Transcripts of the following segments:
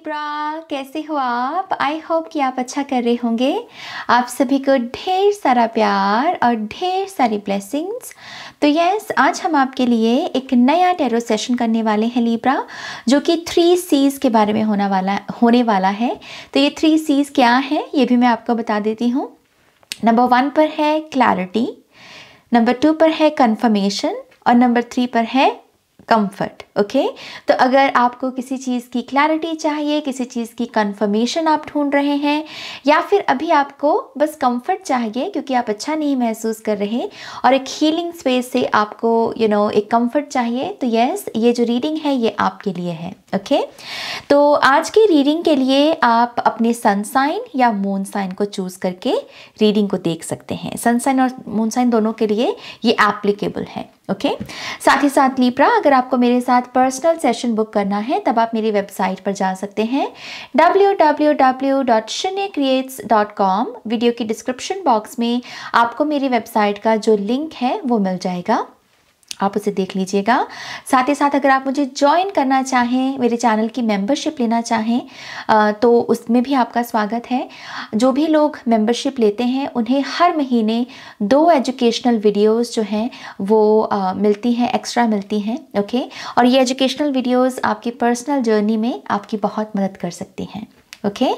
Libra कैसे हो आप आई होप कि आप अच्छा कर रहे होंगे आप सभी को ढेर सारा प्यार और ढेर सारी ब्लेसिंग्स तो यस आज हम आपके लिए एक नया टेरो सेशन करने वाले हैं लिब्रा जो कि थ्री सीज़ के बारे में होना वाला होने वाला है तो ये थ्री सीज़ क्या है ये भी मैं आपको बता देती हूँ नंबर वन पर है क्लैरिटी नंबर टू पर है कन्फर्मेशन और नंबर थ्री पर है कंफर्ट ओके तो अगर आपको किसी चीज़ की क्लैरिटी चाहिए किसी चीज़ की कंफर्मेशन आप ढूंढ रहे हैं या फिर अभी आपको बस कंफर्ट चाहिए क्योंकि आप अच्छा नहीं महसूस कर रहे और एक हीलिंग स्पेस से आपको यू you नो know, एक कंफर्ट चाहिए तो यस ये जो रीडिंग है ये आपके लिए है ओके okay? तो आज की रीडिंग के लिए आप अपने सनसाइन या मून साइन को चूज़ करके रीडिंग को देख सकते हैं सनसाइन और मून साइन दोनों के लिए ये एप्लीकेबल है ओके साथ ही साथ लीप्रा अगर आपको मेरे साथ पर्सनल सेशन बुक करना है तब आप मेरी वेबसाइट पर जा सकते हैं www.shunyacreates.com वीडियो की डिस्क्रिप्शन बॉक्स में आपको मेरी वेबसाइट का जो लिंक है वो मिल जाएगा आप उसे देख लीजिएगा साथ ही साथ अगर आप मुझे ज्वाइन करना चाहें मेरे चैनल की मेंबरशिप लेना चाहें तो उसमें भी आपका स्वागत है जो भी लोग मेंबरशिप लेते हैं उन्हें हर महीने दो एजुकेशनल वीडियोस जो हैं वो आ, मिलती हैं एक्स्ट्रा मिलती हैं ओके और ये एजुकेशनल वीडियोस आपकी पर्सनल जर्नी में आपकी बहुत मदद कर सकती हैं ओके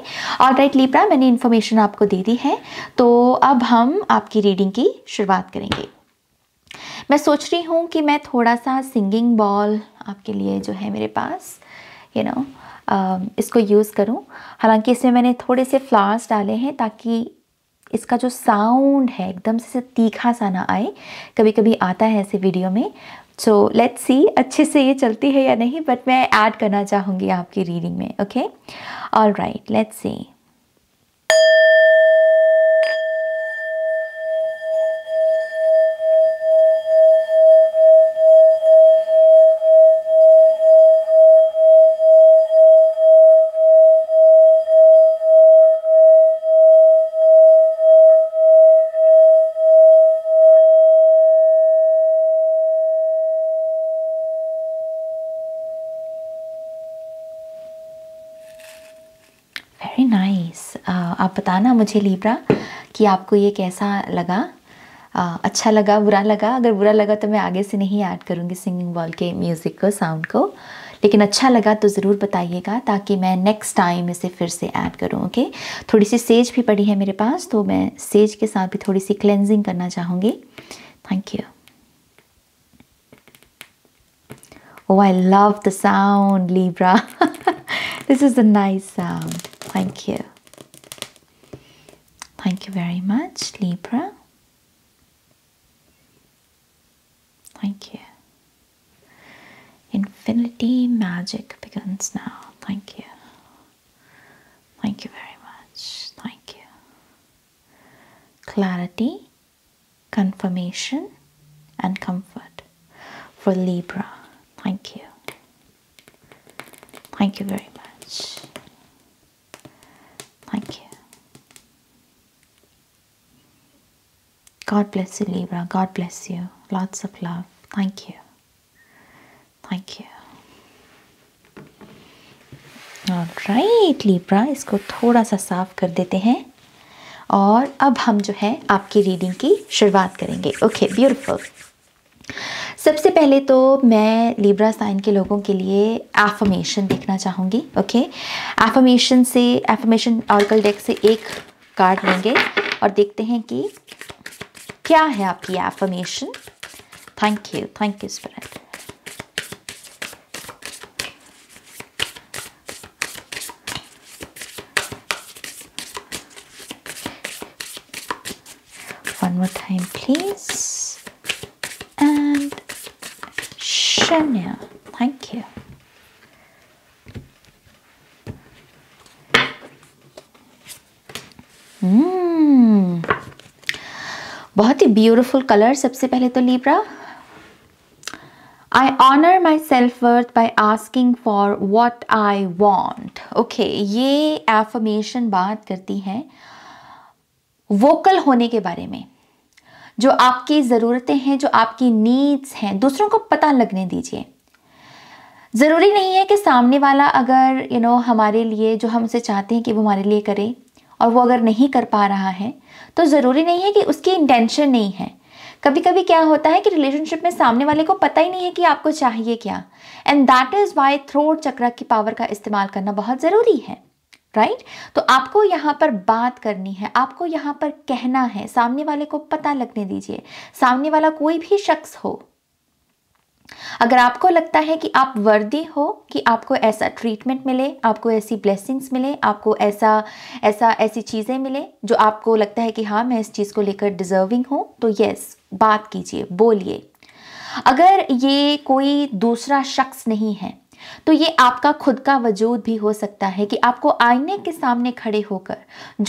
ऑल राइट लीपरा मैंने इन्फॉर्मेशन आपको दे दी है तो अब हम आपकी रीडिंग की शुरुआत करेंगे मैं सोच रही हूँ कि मैं थोड़ा सा सिंगिंग बॉल आपके लिए जो है मेरे पास यू you नो know, इसको यूज़ करूँ हालांकि इसमें मैंने थोड़े से फ्लावर्स डाले हैं ताकि इसका जो साउंड है एकदम से तीखा सा ना आए कभी कभी आता है ऐसे वीडियो में सो लेट्स सी अच्छे से ये चलती है या नहीं बट मैं ऐड करना चाहूँगी आपकी रीडिंग में okay all right let's see बताना मुझे लीब्रा कि आपको ये कैसा लगा आ, अच्छा लगा बुरा लगा अगर बुरा लगा तो मैं आगे से नहीं ऐड करूँगी सिंगिंग बॉल के म्यूज़िक को साउंड को लेकिन अच्छा लगा तो ज़रूर बताइएगा ताकि मैं नेक्स्ट टाइम इसे फिर से ऐड करूँ ओके थोड़ी सी सेज भी पड़ी है मेरे पास तो मैं सेज के साथ भी थोड़ी सी क्लेंजिंग करना चाहूँगी thank you Oh, I love the sound, Libra. this is a nice sound. Thank you. Thank you very much, Libra. Thank you. Infinity magic begins now. Thank you. Thank you very much. Thank you. Clarity, confirmation, and comfort for Libra. Thank you. Thank you very God bless you, Libra. God bless you. Lots of love. Thank you. Thank you right Libra इसको थोड़ा सा साफ कर देते हैं और अब हम जो है आपकी रीडिंग की शुरुआत करेंगे ओके okay, ब्यूटीफुल सबसे पहले तो मैं लिब्रा साइन के लोगों के लिए एफर्मेशन देखना चाहूँगी ओके okay? एफर्मेशन से एफर्मेशन ऑर्कल डेक से एक कार्ड लेंगे और देखते हैं कि Kya hai aapki affirmation? Thank you. Thank you, Spirit. One more time, please. And Shania. बहुत ही ब्यूटिफुल कलर सबसे पहले तो Libra I honour my self worth by asking for what I want okay ये एफर्मेशन बात करती है vocal होने के बारे में जो आपकी ज़रूरतें हैं जो आपकी नीड्स हैं दूसरों को पता लगने दीजिए ज़रूरी नहीं है कि सामने वाला अगर यू you नो know, हमारे लिए जो हम उसे चाहते हैं कि वो हमारे लिए करे और वो अगर नहीं कर पा रहा है तो ज़रूरी नहीं है कि उसकी इंटेंशन नहीं है कभी कभी क्या होता है कि रिलेशनशिप में सामने वाले को पता ही नहीं है कि आपको चाहिए क्या and that is why throat chakra की पावर का इस्तेमाल करना बहुत ज़रूरी है राइट right? तो आपको यहाँ पर बात करनी है आपको यहाँ पर कहना है सामने वाले को पता लगने दीजिए सामने वाला कोई भी शख्स हो अगर आपको लगता है कि आप वर्दी हो कि आपको ऐसा ट्रीटमेंट मिले आपको ऐसी ब्लेसिंग्स मिले आपको ऐसा ऐसा ऐसी चीज़ें मिले जो आपको लगता है कि हाँ मैं इस चीज़ को लेकर डिज़र्विंग हूँ तो यस बात कीजिए बोलिए अगर ये कोई दूसरा शख्स नहीं है तो ये आपका खुद का वजूद भी हो सकता है कि आपको आईने के सामने खड़े होकर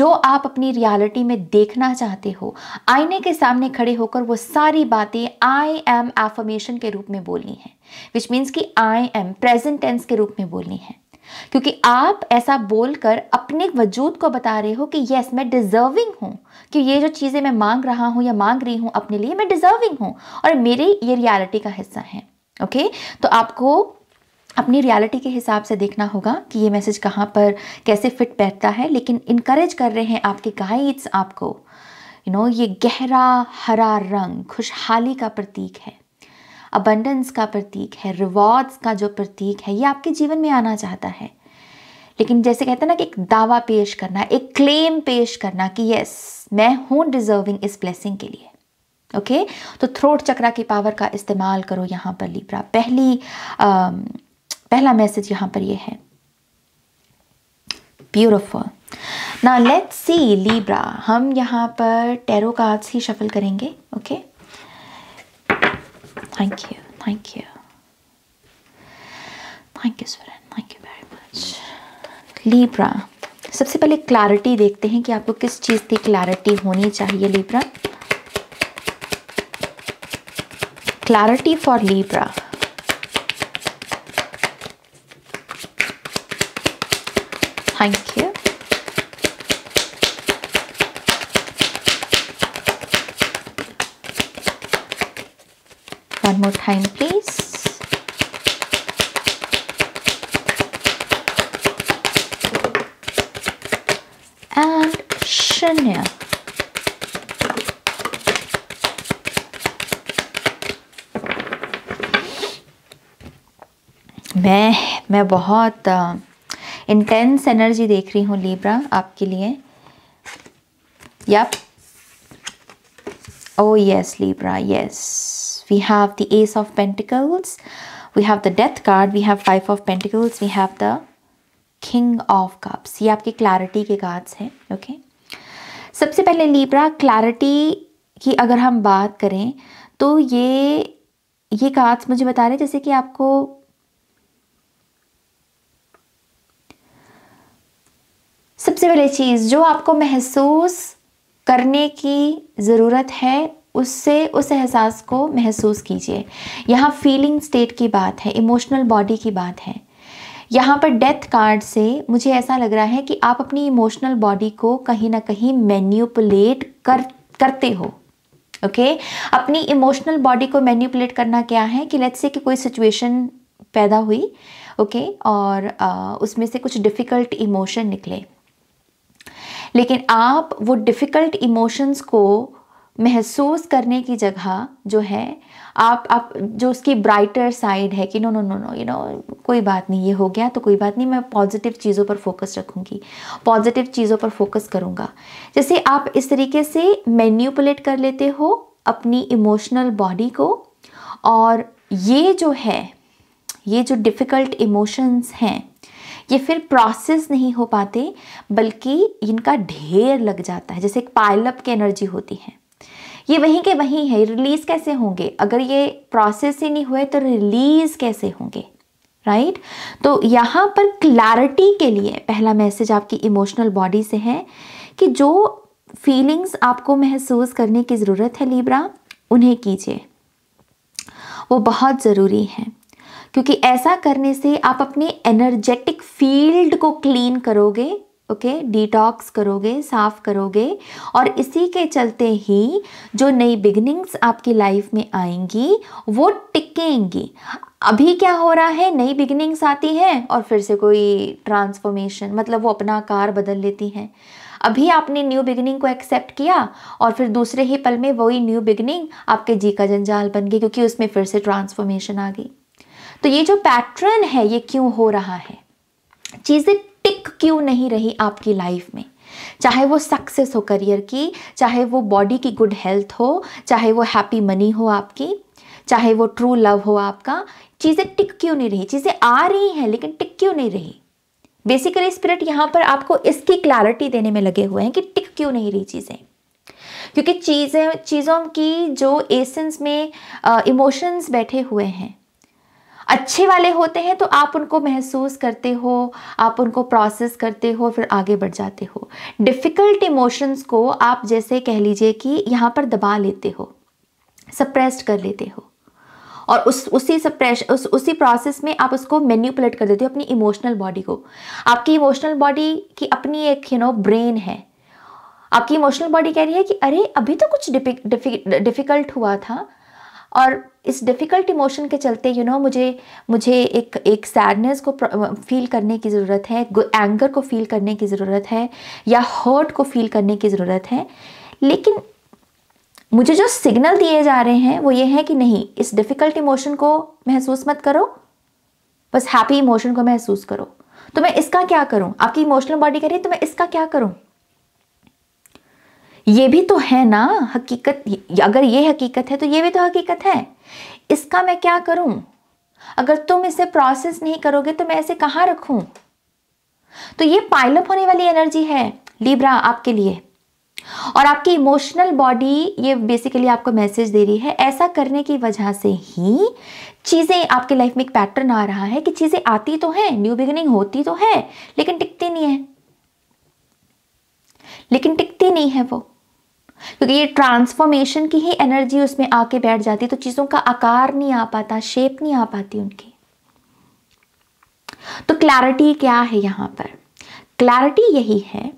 जो आप अपनी रियलिटी में देखना चाहते हो आईने के सामने खड़े होकर वो सारी बातें आई एम एफर्मेशन के रूप में बोलनी है विच मीन्स कि आई एम प्रेजेंट टेंस के रूप में बोलनी है क्योंकि आप ऐसा बोलकर अपने वजूद को बता रहे हो कि यस मैं डिजर्विंग हूं कि ये जो चीज़ें मैं मांग रहा हूं या मांग रही हूं अपने लिए मैं डिजर्विंग हूं और मेरे ये रियलिटी का हिस्सा है ओके okay? तो आपको अपनी रियलिटी के हिसाब से देखना होगा कि ये मैसेज कहाँ पर कैसे फिट बैठता है लेकिन इनक्रेज कर रहे हैं आपके गाइड्स आपको यू you नो know, ये गहरा हरा रंग खुशहाली का प्रतीक है अबंडेंस का प्रतीक है रिवॉर्ड्स का जो प्रतीक है ये आपके जीवन में आना चाहता है लेकिन जैसे कहते हैं ना कि एक दावा पेश करना एक क्लेम पेश करना कि यस मैं हूँ डिजर्विंग इस ब्लेसिंग के लिए ओके okay? तो थ्रोट चक्रा की पावर का इस्तेमाल करो यहाँ पर लिप्रा पहली पहला मैसेज यहाँ पर ये है ब्यूटिफुल ना लेट्स सी लीब्रा हम यहाँ पर टेरो कार्ड्स ही शफल करेंगे okay thank you thank you thank you sir thank you very much Libra सबसे पहले क्लैरिटी देखते हैं कि आपको किस चीज़ की क्लैरिटी होनी चाहिए Libra clarity for Libra Thank you. One more time, please. And Chanel. मैं मैं बहुत इंटेंस एनर्जी देख रही हूँ लीब्रा आपके लिए yup oh yes Libra yes we have the ace of pentacles we have the death card we have five of pentacles we have the king of cups ये आपके क्लैरिटी के cards हैं okay सबसे पहले Libra clarity की अगर हम बात करें तो ये ये कार्ड्स मुझे बता रहे हैं जैसे कि आपको सबसे पहले चीज़ जो आपको महसूस करने की ज़रूरत है उससे उस एहसास को महसूस कीजिए यहाँ फीलिंग स्टेट की बात है इमोशनल बॉडी की बात है यहाँ पर डेथ कार्ड से मुझे ऐसा लग रहा है कि आप अपनी इमोशनल बॉडी को कहीं ना कहीं मैन्यूपुलेट कर करते हो ओके okay? अपनी इमोशनल बॉडी को मैन्यूपुलेट करना क्या है कि लेट्स से कि कोई सिचुएशन पैदा हुई ओके okay? और आ, उसमें से कुछ डिफ़िकल्ट इमोशन निकले लेकिन आप वो डिफ़िकल्ट इमोशंस को महसूस करने की जगह जो है आप आप जो उसकी ब्राइटर साइड है कि no no no no you know कोई बात नहीं ये हो गया तो कोई बात नहीं मैं पॉजिटिव चीज़ों पर फोकस रखूँगी पॉजिटिव चीज़ों पर फोकस करूँगा जैसे आप इस तरीके से मैन्यूपुलेट कर लेते हो अपनी इमोशनल बॉडी को और ये जो है ये जो डिफ़िकल्ट इमोशंस हैं ये फिर प्रोसेस नहीं हो पाते बल्कि इनका ढेर लग जाता है जैसे एक पायलअप की एनर्जी होती है ये वहीं के वहीं है रिलीज़ कैसे होंगे अगर ये प्रोसेस ही नहीं हुए तो रिलीज़ कैसे होंगे राइट right? तो यहाँ पर क्लैरिटी के लिए पहला मैसेज आपकी इमोशनल बॉडी से है कि जो फीलिंग्स आपको महसूस करने की ज़रूरत है लीब्रा उन्हें कीजिए वो बहुत ज़रूरी हैं क्योंकि ऐसा करने से आप अपने एनर्जेटिक फील्ड को क्लीन करोगे ओके okay, डिटॉक्स करोगे साफ करोगे और इसी के चलते ही जो नई बिगनिंग्स आपकी लाइफ में आएंगी वो टिकेंगी अभी क्या हो रहा है नई बिगनिंग्स आती हैं और फिर से कोई ट्रांसफॉर्मेशन मतलब वो अपना आकार बदल लेती हैं अभी आपने न्यू बिगनिंग को एक्सेप्ट किया और फिर दूसरे ही पल में वही न्यू बिगनिंग आपके जी का जंजाल बन गई क्योंकि उसमें फिर से ट्रांसफॉर्मेशन आ गई तो ये जो पैटर्न है ये क्यों हो रहा है चीज़ें टिक क्यों नहीं रही आपकी लाइफ में चाहे वो सक्सेस हो करियर की चाहे वो बॉडी की गुड हेल्थ हो चाहे वो हैप्पी मनी हो आपकी चाहे वो ट्रू लव हो आपका चीज़ें टिक क्यों नहीं रही चीज़ें आ रही हैं लेकिन टिक क्यों नहीं रही बेसिकली स्पिरिट यहाँ पर आपको इसकी क्लैरिटी देने में लगे हुए हैं कि टिक क्यों नहीं रही चीज़ें क्योंकि चीज़ें चीज़ों की जो एसेंस में इमोशंस बैठे हुए हैं अच्छे वाले होते हैं तो आप उनको महसूस करते हो आप उनको प्रोसेस करते हो फिर आगे बढ़ जाते हो डिफ़िकल्ट इमोशंस को आप जैसे कह लीजिए कि यहाँ पर दबा लेते हो सप्रेस्ड कर लेते हो और उस उसी सप्रेश उस उसी प्रोसेस में आप उसको मैन्यूपुलेट कर देते हो अपनी इमोशनल बॉडी को आपकी इमोशनल बॉडी की अपनी एक यू नो ब्रेन है आपकी इमोशनल बॉडी कह रही है कि अरे अभी तो कुछ डिफिकल्ट हुआ था और इस डिफ़िकल्ट इमोशन के चलते यू you नो know, मुझे मुझे एक एक सैडनेस को फील करने की ज़रूरत है एंगर को फील करने की ज़रूरत है या हर्ट को फील करने की ज़रूरत है लेकिन मुझे जो सिग्नल दिए जा रहे हैं वो ये है कि नहीं इस डिफ़िकल्ट इमोशन को महसूस मत करो बस हैप्पी इमोशन को महसूस करो तो मैं इसका क्या करूं आपकी इमोशनल बॉडी कह रही है तो मैं इसका क्या करूं ये भी तो है ना हकीकत अगर ये हकीकत है तो ये भी तो हकीकत है इसका मैं क्या करूं अगर तुम इसे प्रोसेस नहीं करोगे तो मैं इसे कहां रखूं तो ये पाइलअप होने वाली एनर्जी है लिब्रा आपके लिए और आपकी इमोशनल बॉडी ये बेसिकली आपको मैसेज दे रही है ऐसा करने की वजह से ही चीज़ें आपके लाइफ में एक पैटर्न आ रहा है कि चीज़ें आती तो हैं न्यू बिगिनिंग होती तो है लेकिन टिकती नहीं है लेकिन टिकती नहीं है वो क्योंकि ये ट्रांसफॉर्मेशन की ही एनर्जी उसमें आके बैठ जाती तो चीज़ों का आकार नहीं आ पाता शेप नहीं आ पाती उनकी तो क्लैरिटी क्या है यहां पर क्लैरिटी यही है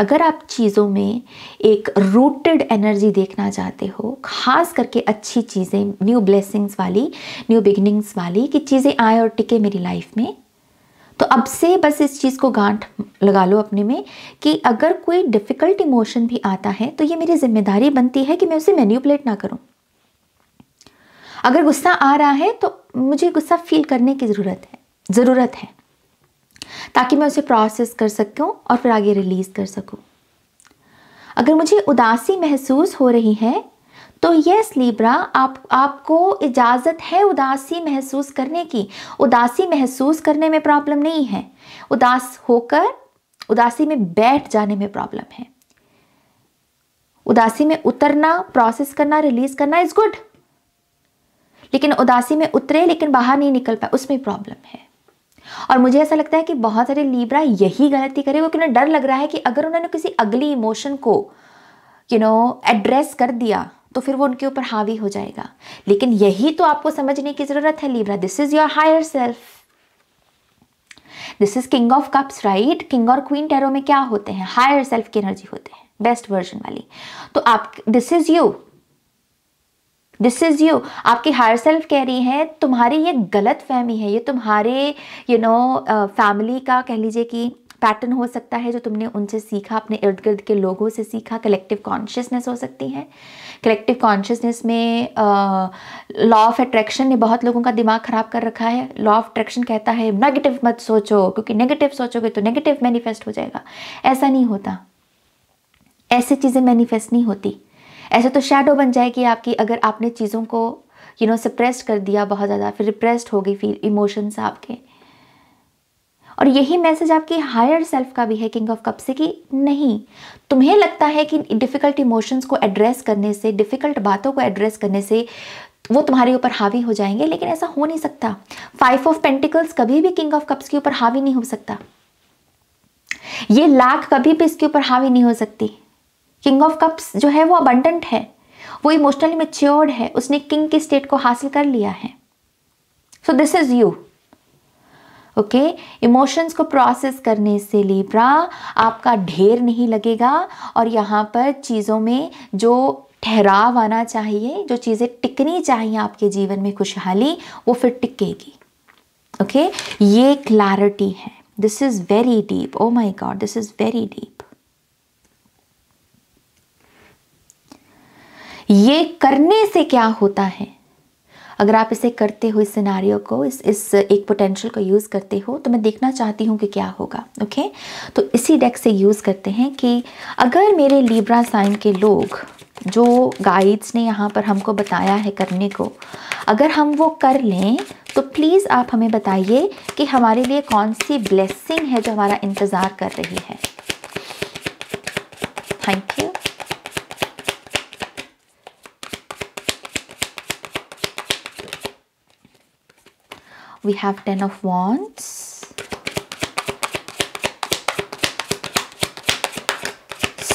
अगर आप चीज़ों में एक रूटेड एनर्जी देखना चाहते हो खास करके अच्छी चीज़ें न्यू ब्लेसिंग्स वाली न्यू बिगनिंग्स वाली कि चीज़ें आए और टिके मेरी लाइफ में तो अब से बस इस चीज़ को गांठ लगा लो अपने में कि अगर कोई डिफ़िकल्ट इमोशन भी आता है तो ये मेरी जिम्मेदारी बनती है कि मैं उसे मैन्यूपलेट ना करूँ अगर गुस्सा आ रहा है तो मुझे गुस्सा फील करने की ज़रूरत है ज़रूरत है ताकि मैं उसे प्रोसेस कर सकूँ और फिर आगे रिलीज़ कर सकूँ अगर मुझे उदासी महसूस हो रही है तो यस लिब्रा आप आपको इजाज़त है उदासी महसूस करने की उदासी महसूस करने में प्रॉब्लम नहीं है उदास होकर उदासी में बैठ जाने में प्रॉब्लम है उदासी में उतरना प्रोसेस करना रिलीज करना इज़ गुड लेकिन उदासी में उतरे लेकिन बाहर नहीं निकल पाए उसमें प्रॉब्लम है और मुझे ऐसा लगता है कि बहुत सारे लीब्रा यही गलती करेंगे क्योंकि उन्हें डर लग रहा है कि अगर उन्होंने किसी अगली इमोशन को यू नो एड्रेस कर दिया तो फिर वो उनके ऊपर हावी हो जाएगा लेकिन यही तो आपको समझने की ज़रूरत है Libra this is your higher self this is king of cups right king और क्वीन टैरो में क्या होते हैं हायर सेल्फ की एनर्जी होते हैं बेस्ट वर्जन वाली तो आप this is you this is you आपकी हायर सेल्फ कह रही है तुम्हारी ये गलत फहमी है ये तुम्हारे यू नो फैमिली का कह लीजिए कि पैटर्न हो सकता है जो तुमने उनसे सीखा अपने इर्द गिर्द के लोगों से सीखा कलेक्टिव कॉन्शियसनेस हो सकती है कलेक्टिव कॉन्शियसनेस में लॉ ऑफ अट्रैक्शन ने बहुत लोगों का दिमाग ख़राब कर रखा है लॉ ऑफ अट्रैक्शन कहता है नेगेटिव मत सोचो क्योंकि नेगेटिव सोचोगे तो नेगेटिव मैनिफेस्ट हो जाएगा ऐसा नहीं होता ऐसी चीज़ें मैनिफेस्ट नहीं होती ऐसे तो शेडो बन जाएगी आपकी अगर आपने चीज़ों को यू नो सप्रेस्ड कर दिया बहुत ज़्यादा फिर रिप्रेस्ड हो गई फिर इमोशंस आपके और यही मैसेज आपकी हायर सेल्फ का भी है किंग ऑफ कप से कि नहीं तुम्हें लगता है कि डिफ़िकल्ट इमोशंस को एड्रेस करने से डिफ़िकल्ट बातों को एड्रेस करने से वो तुम्हारे ऊपर हावी हो जाएंगे लेकिन ऐसा हो नहीं सकता फाइव ऑफ पेंटिकल्स कभी भी किंग ऑफ कप्स के ऊपर हावी नहीं हो सकता ये लाख कभी भी इसके ऊपर हावी नहीं हो सकती किंग ऑफ कप्स जो है वो अबंडेंट है वो इमोशनली मेच्योर्ड है उसने किंग की स्टेट को हासिल कर लिया है so this is you okay okay? Emotions को प्रोसेस करने से लिब्रा आपका ढेर नहीं लगेगा और यहाँ पर चीज़ों में जो ठहराव आना चाहिए जो चीज़ें टिकनी चाहिए आपके जीवन में खुशहाली वो फिर टिकेगी ओके okay? ये क्लैरिटी है this is very deep oh my God this is very deep ये करने से क्या होता है अगर आप इसे करते हो इस सिनारियो को इस इस एक पोटेंशियल को यूज़ करते हो तो मैं देखना चाहती हूँ कि क्या होगा ओके तो इसी डेक से यूज़ करते हैं कि अगर मेरे लीब्रा साइन के लोग जो गाइड्स ने यहाँ पर हमको बताया है करने को अगर हम वो कर लें तो प्लीज़ आप हमें बताइए कि हमारे लिए कौन सी ब्लेसिंग है जो हमारा इंतज़ार कर रही है thank you we have 10 of wands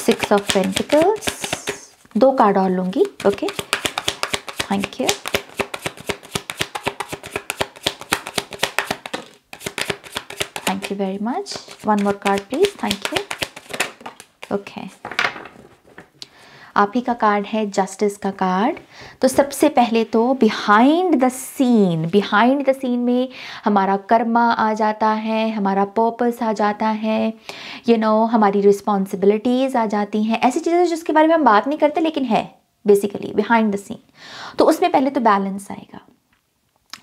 6 of pentacles do card और लूँगी okay thank you thank you very much one more card please thank you okay आप ही का कार्ड है जस्टिस का कार्ड तो सबसे पहले तो behind the scene behind the scene में हमारा कर्मा आ जाता है हमारा पर्पस आ जाता है यू you नो know, हमारी रिस्पॉन्सिबिलिटीज़ आ जाती हैं ऐसी चीज़ें जिसके बारे में हम बात नहीं करते लेकिन है बेसिकली बिहाइंड द सीन तो उसमें पहले तो बैलेंस आएगा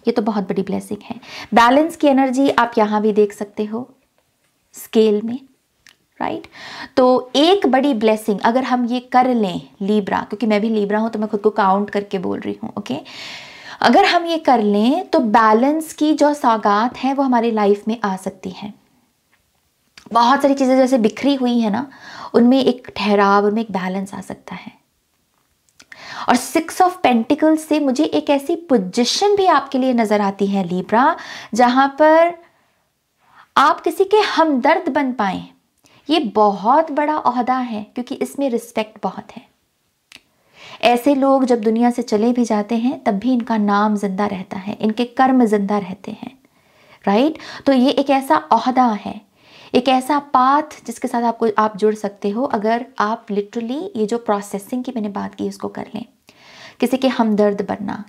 ये तो बहुत बड़ी ब्लेसिंग है बैलेंस की एनर्जी आप यहाँ भी देख सकते हो स्केल में राइट तो एक बड़ी ब्लेसिंग अगर हम ये कर लें लीब्रा क्योंकि मैं भी लीब्रा हूँ तो मैं खुद को काउंट करके बोल रही हूँ ओके अगर हम ये कर लें तो बैलेंस की जो सौगात है वो हमारे लाइफ में आ सकती हैं बहुत सारी चीज़ें जैसे बिखरी हुई है ना उनमें एक ठहराव उनमें एक बैलेंस आ सकता है और सिक्स ऑफ पेंटिकल से मुझे एक ऐसी पोजीशन भी आपके लिए नज़र आती है लीब्रा जहां पर आप किसी के हमदर्द बन पाए ये बहुत बड़ा अहदा है क्योंकि इसमें रिस्पेक्ट बहुत है ऐसे लोग जब दुनिया से चले भी जाते हैं तब भी इनका नाम जिंदा रहता है इनके कर्म जिंदा रहते हैं राइट तो ये एक ऐसा अहदा है एक ऐसा पाथ जिसके साथ आपको आप जुड़ सकते हो अगर आप लिटरली ये जो प्रोसेसिंग की मैंने बात की उसको कर लें किसी के हमदर्द बनना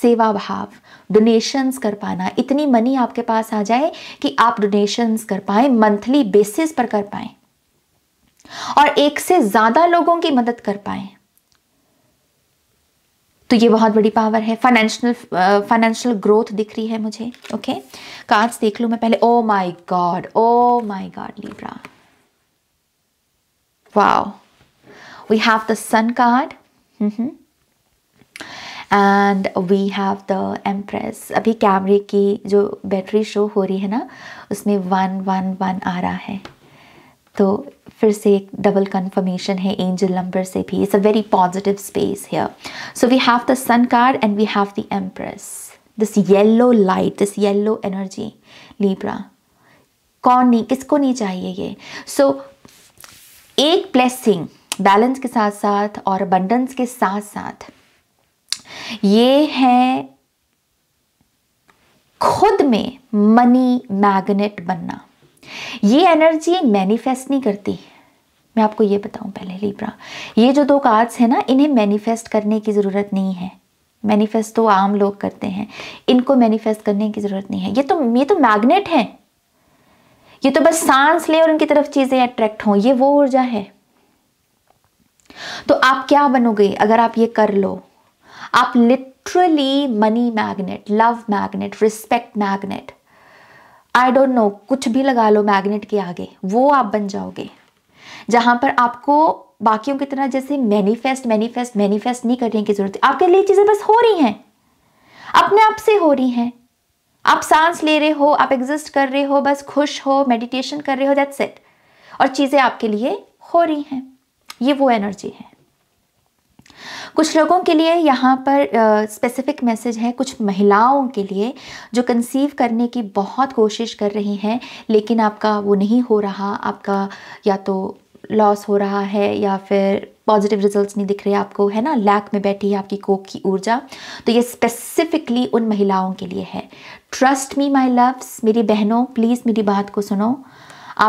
सेवा भाव डोनेशंस कर पाना इतनी मनी आपके पास आ जाए कि आप डोनेशंस कर पाएं मंथली बेसिस पर कर पाएं और एक से ज्यादा लोगों की मदद कर पाए तो ये बहुत बड़ी पावर है फाइनेंशियल फाइनेंशियल ग्रोथ दिख रही है मुझे ओके कार्ड्स देख लू मैं पहले oh my God oh my God Libra wow we have the sun card and we have the empress अभी कैमरे की जो बैटरी शो हो रही है ना उसमें वन वन वन आ रहा है तो फिर से एक डबल कन्फर्मेशन है एंजल नंबर से भी it's a very positive space here so we have the sun card and we have the empress this yellow light this yellow energy Libra कौन नहीं किसको नहीं चाहिए ये सो so, एक ब्लेसिंग बैलेंस के साथ साथ और अबंडेंस के साथ साथ ये है खुद में मनी मैग्नेट बनना ये एनर्जी मैनिफेस्ट नहीं करती मैं आपको ये बताऊं पहले लिब्रा ये जो दो कार्ड्स हैं ना इन्हें मैनिफेस्ट करने की ज़रूरत नहीं है मैनिफेस्ट तो आम लोग करते हैं इनको मैनिफेस्ट करने की ज़रूरत नहीं है ये तो ये तो मैग्नेट हैं ये तो बस सांस ले और उनकी तरफ चीज़ें अट्रैक्ट हों ये वो ऊर्जा है तो आप क्या बनोगे अगर आप ये कर लो आप literally money magnet love magnet respect magnet I don't know कुछ भी लगा लो मैग्नेट के आगे वो आप बन जाओगे जहाँ पर आपको बाकियों की तरह जैसे मैनिफेस्ट मैनिफेस्ट मैनिफेस्ट नहीं करने की जरूरत आपके लिए चीज़ें बस हो रही हैं अपने आप से हो रही हैं आप सांस ले रहे हो आप एग्जिस्ट कर रहे हो बस खुश हो मेडिटेशन कर रहे हो दैट्स इट और चीज़ें आपके लिए हो रही हैं ये वो एनर्जी है कुछ लोगों के लिए यहाँ पर स्पेसिफिक मैसेज है कुछ महिलाओं के लिए जो कंसीव करने की बहुत कोशिश कर रही हैं लेकिन आपका वो नहीं हो रहा आपका या तो लॉस हो रहा है या फिर पॉजिटिव रिजल्ट्स नहीं दिख रहे आपको है ना लैक में बैठी है आपकी कोक की ऊर्जा तो ये स्पेसिफिकली उन महिलाओं के लिए है ट्रस्ट मी माई लव्स मेरी बहनों प्लीज़ मेरी बात को सुनो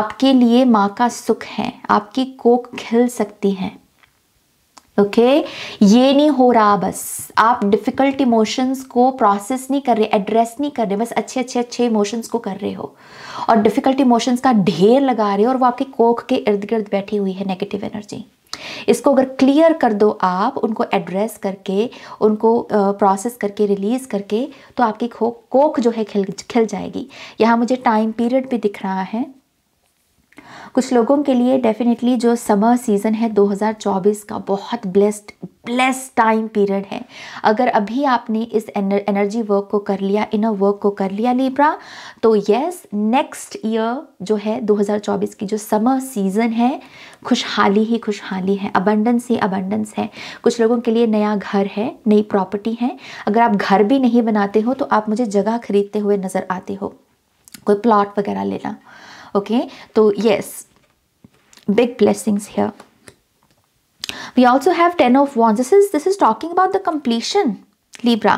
आपके लिए माँ का सुख है आपकी कोक खिल सकती हैं ओके okay? ये नहीं हो रहा बस आप डिफ़िकल्ट इमोशंस को प्रोसेस नहीं कर रहे एड्रेस नहीं कर रहे बस अच्छे अच्छे अच्छे इमोशंस को कर रहे हो और डिफ़िकल्ट इमोशंस का ढेर लगा रहे हो और वो आपके कोख के इर्द गिर्द बैठी हुई है नेगेटिव एनर्जी इसको अगर क्लियर कर दो आप उनको एड्रेस करके उनको प्रोसेस करके रिलीज़ करके तो आपकी खो कोख जो है खिल खिल जाएगी यहाँ मुझे टाइम पीरियड भी दिख रहा है कुछ लोगों के लिए डेफिनेटली जो समर सीज़न है 2024 का बहुत ब्लेस्ड ब्लेस टाइम पीरियड है अगर अभी आपने इस एनर्जी वर्क को कर लिया इनर वर्क को कर लिया लीब्रा तो यस नेक्स्ट ईयर जो है 2024 की जो समर सीज़न है खुशहाली ही खुशहाली है अबंडेंस ही अबंडेंस है कुछ लोगों के लिए नया घर है नई प्रॉपर्टी है अगर आप घर भी नहीं बनाते हो तो आप मुझे जगह खरीदते हुए नज़र आते हो कोई प्लॉट वगैरह लेना okay so yes big blessings here we also have 10 of wands this is this is talking about the completion libra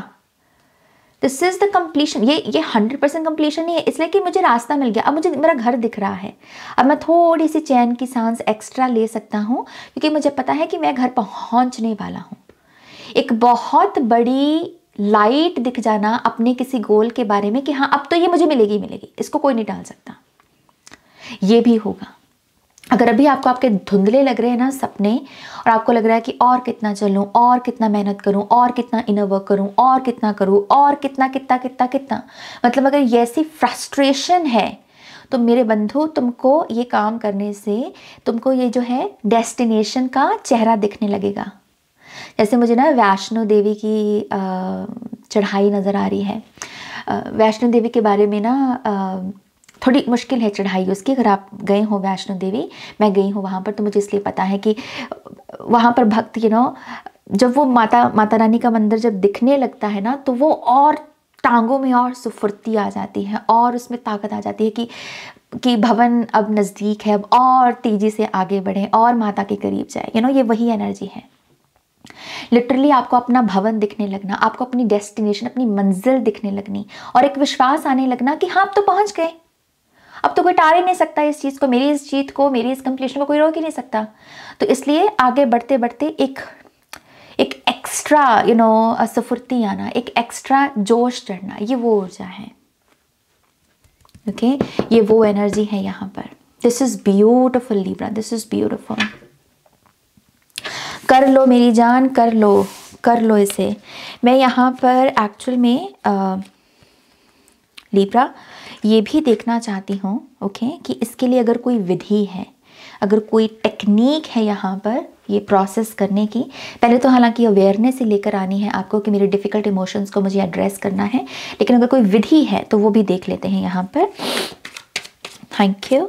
this is the completion ये ये हंड्रेड परसेंट कम्प्लीशन नहीं है इसलिए कि मुझे रास्ता मिल गया अब मुझे मेरा घर दिख रहा है अब मैं थोड़ी सी चैन की सांस एक्स्ट्रा ले सकता हूँ क्योंकि मुझे पता है कि मैं घर पहुँचने वाला हूँ एक बहुत बड़ी लाइट दिख जाना अपने किसी गोल के बारे में कि हाँ अब तो ये मुझे मिलेगी मिलेगी इसको कोई नहीं डाल सकता ये भी होगा अगर अभी आपको आपके धुंधले लग रहे हैं ना सपने और आपको लग रहा है कि और कितना चलूँ और कितना मेहनत करूँ और कितना इनर वर्क करूँ और कितना करूँ और कितना कितना कितना कितना मतलब अगर ये ऐसी फ्रस्ट्रेशन है तो मेरे बंधु तुमको ये काम करने से तुमको ये जो है डेस्टिनेशन का चेहरा दिखने लगेगा जैसे मुझे ना वैष्णो देवी की चढ़ाई नज़र आ रही है वैष्णो देवी के बारे में ना थोड़ी मुश्किल है चढ़ाई उसकी अगर आप गए हो वैष्णो देवी मैं गई हूँ वहाँ पर तो मुझे इसलिए पता है कि वहाँ पर भक्त यू नो जब वो माता माता रानी का मंदिर जब दिखने लगता है ना तो वो और टांगों में और सुफुर्ती आ जाती है और उसमें ताकत आ जाती है कि कि भवन अब नज़दीक है अब और तेज़ी से आगे बढ़े और माता के करीब जाए यू नो ये वही एनर्जी है लिटरली आपको अपना भवन दिखने लगना आपको अपनी डेस्टिनेशन अपनी मंजिल दिखने लगनी और एक विश्वास आने लगना कि हाँ आप तो पहुँच गए अब तो कोई टाल ही नहीं सकता इस चीज़ को मेरी इस जीत को मेरी इस कंप्लीशन को कोई रोक ही नहीं सकता तो इसलिए आगे बढ़ते बढ़ते एक एक एक्स्ट्रा यू नो सफुर्ती आना एक एक्स्ट्रा जोश चढ़ना ये वो ऊर्जा है ओके ये वो एनर्जी है यहाँ पर this is beautiful Libra this is beautiful कर लो मेरी जान कर लो कर लो इसे मैं यहाँ पर एक्चुअल में लीब्रा ये भी देखना चाहती हूँ ओके कि इसके लिए अगर कोई विधि है अगर कोई टेक्निक है यहाँ पर ये प्रोसेस करने की पहले तो हालांकि अवेयरनेस ही लेकर आनी है आपको कि मेरे डिफ़िकल्ट इमोशंस को मुझे एड्रेस करना है लेकिन अगर कोई विधि है तो वो भी देख लेते हैं यहाँ पर थैंक यू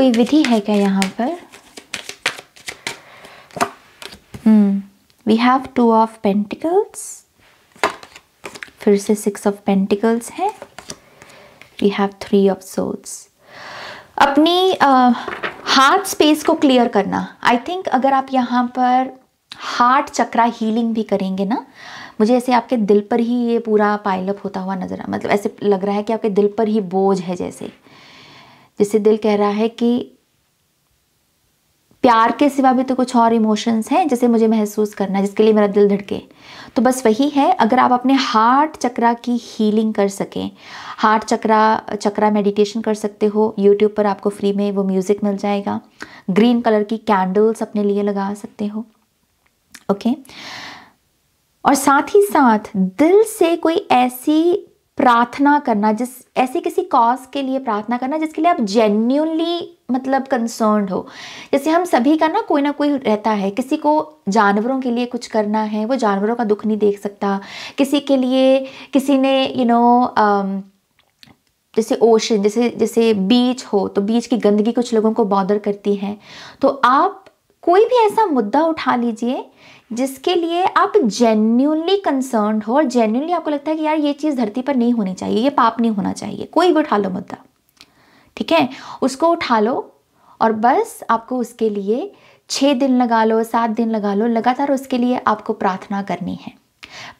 कोई विधि है क्या यहाँ पर we have two of pentacles फिर से सिक्स ऑफ पेंटिकल्स है we have three of souls अपनी हार्ट uh, स्पेस को क्लियर करना आई थिंक अगर आप यहाँ पर हार्ट चक्रा हीलिंग भी करेंगे ना मुझे ऐसे आपके दिल पर ही ये पूरा पाइलअप होता हुआ नजर आ मतलब ऐसे लग रहा है कि आपके दिल पर ही बोझ है जैसे जिसे दिल कह रहा है कि प्यार के सिवा भी तो कुछ और इमोशंस हैं जिसे मुझे महसूस करना है जिसके लिए मेरा दिल धड़के तो बस वही है अगर आप अपने हार्ट चक्रा की हीलिंग कर सकें हार्ट चक्रा चक्रा मेडिटेशन कर सकते हो यूट्यूब पर आपको फ्री में वो म्यूज़िक मिल जाएगा ग्रीन कलर की कैंडल्स अपने लिए लगा सकते हो ओके okay? और साथ ही साथ दिल से कोई ऐसी प्रार्थना करना जिस ऐसे किसी कॉज के लिए प्रार्थना करना जिसके लिए आप जेन्यूनली मतलब कंसर्न हो जैसे हम सभी का ना कोई ना कोई रहता है किसी को जानवरों के लिए कुछ करना है वो जानवरों का दुख नहीं देख सकता किसी के लिए किसी ने you you know know, um, जैसे ओशन जैसे जैसे बीच हो तो बीच की गंदगी कुछ लोगों को बॉदर करती है तो आप कोई भी ऐसा मुद्दा उठा लीजिए जिसके लिए आप जेन्यूनली कंसर्न हो और जेन्यूनली आपको लगता है कि यार ये चीज़ धरती पर नहीं होनी चाहिए ये पाप नहीं होना चाहिए कोई भी उठा लो मुद्दा ठीक है उसको उठा लो और बस आपको उसके लिए छः दिन लगा लो सात दिन लगा लो लगातार उसके लिए आपको प्रार्थना करनी है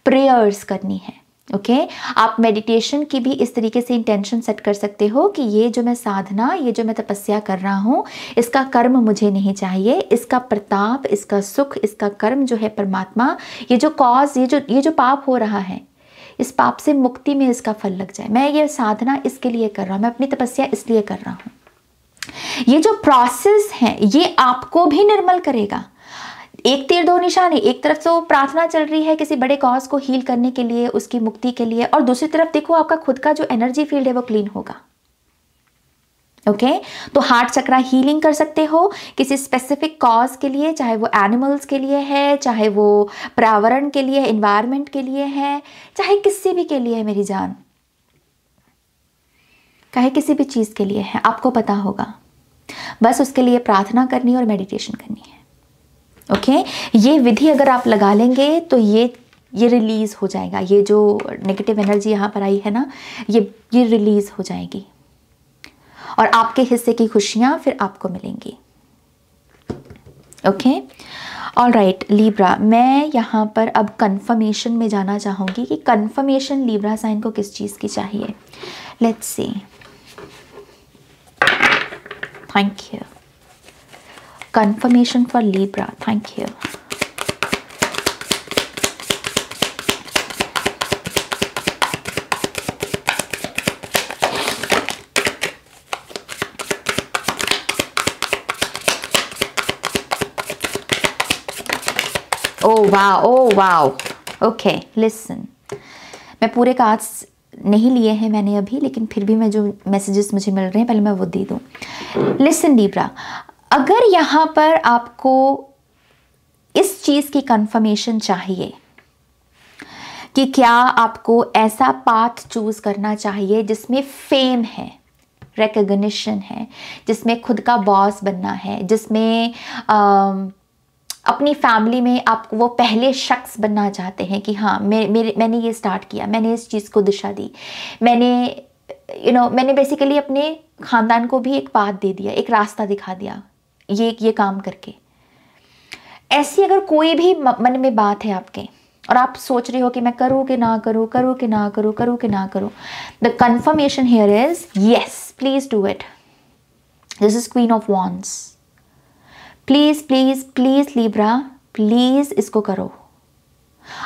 प्रेयर्स करनी है ओके okay? आप मेडिटेशन की भी इस तरीके से इंटेंशन सेट कर सकते हो कि ये जो मैं साधना ये जो मैं तपस्या कर रहा हूँ इसका कर्म मुझे नहीं चाहिए इसका प्रताप इसका सुख इसका कर्म जो है परमात्मा ये जो कॉज ये जो ये जो पाप हो रहा है इस पाप से मुक्ति में इसका फल लग जाए मैं ये साधना इसके लिए कर रहा हूँ मैं अपनी तपस्या इसलिए कर रहा हूँ ये जो प्रोसेस है ये आपको भी निर्मल करेगा एक तीर दो निशाने एक तरफ तो प्रार्थना चल रही है किसी बड़े कॉज को हील करने के लिए उसकी मुक्ति के लिए और दूसरी तरफ देखो आपका खुद का जो एनर्जी फील्ड है वो क्लीन होगा ओके okay? तो हार्ट चक्रा हीलिंग कर सकते हो किसी स्पेसिफिक कॉज के लिए चाहे वो एनिमल्स के लिए है चाहे वो पर्यावरण के लिए इन्वायरमेंट के लिए है चाहे किसी भी के लिए है मेरी जान चाहे किसी भी चीज़ के लिए है आपको पता होगा बस उसके लिए प्रार्थना करनी और मेडिटेशन करनी है ओके ये विधि अगर आप लगा लेंगे तो ये ये रिलीज़ हो जाएगा ये जो नेगेटिव एनर्जी यहाँ पर आई है ना ये ये रिलीज़ हो जाएगी और आपके हिस्से की खुशियाँ फिर आपको मिलेंगी ओके ऑल राइट लीब्रा मैं यहाँ पर अब कन्फर्मेशन में जाना चाहूँगी कि कन्फर्मेशन लीब्रा साइन को किस चीज़ की चाहिए let's see thank you confirmation for libra thank you oh वाह ओ वाह ओके लिसन मैं पूरे कार्ड्स नहीं लिए हैं मैंने अभी लेकिन फिर भी मैं जो मैसेजेस मुझे मिल रहे हैं पहले मैं वो दे दूँ लिसन डीब्रा अगर यहाँ पर आपको इस चीज़ की कंफर्मेशन चाहिए कि क्या आपको ऐसा पाथ चूज़ करना चाहिए जिसमें फेम है रिकग्निशन है जिसमें खुद का बॉस बनना है जिसमें अपनी फैमिली में आप वो पहले शख्स बनना चाहते हैं कि हाँ मे, मेरे मैंने ये स्टार्ट किया मैंने इस चीज़ को दिशा दी मैंने यू you नो know, मैंने बेसिकली अपने ख़ानदान को भी एक पाथ दे दिया एक रास्ता दिखा दिया ये ये काम करके ऐसी अगर कोई भी मन में बात है आपके और आप सोच रहे हो कि मैं करूँ कि ना करूँ करूँ कि ना करूँ करूँ कि ना करूँ the confirmation here is yes please do it this is queen of wands please please please Libra please इसको करो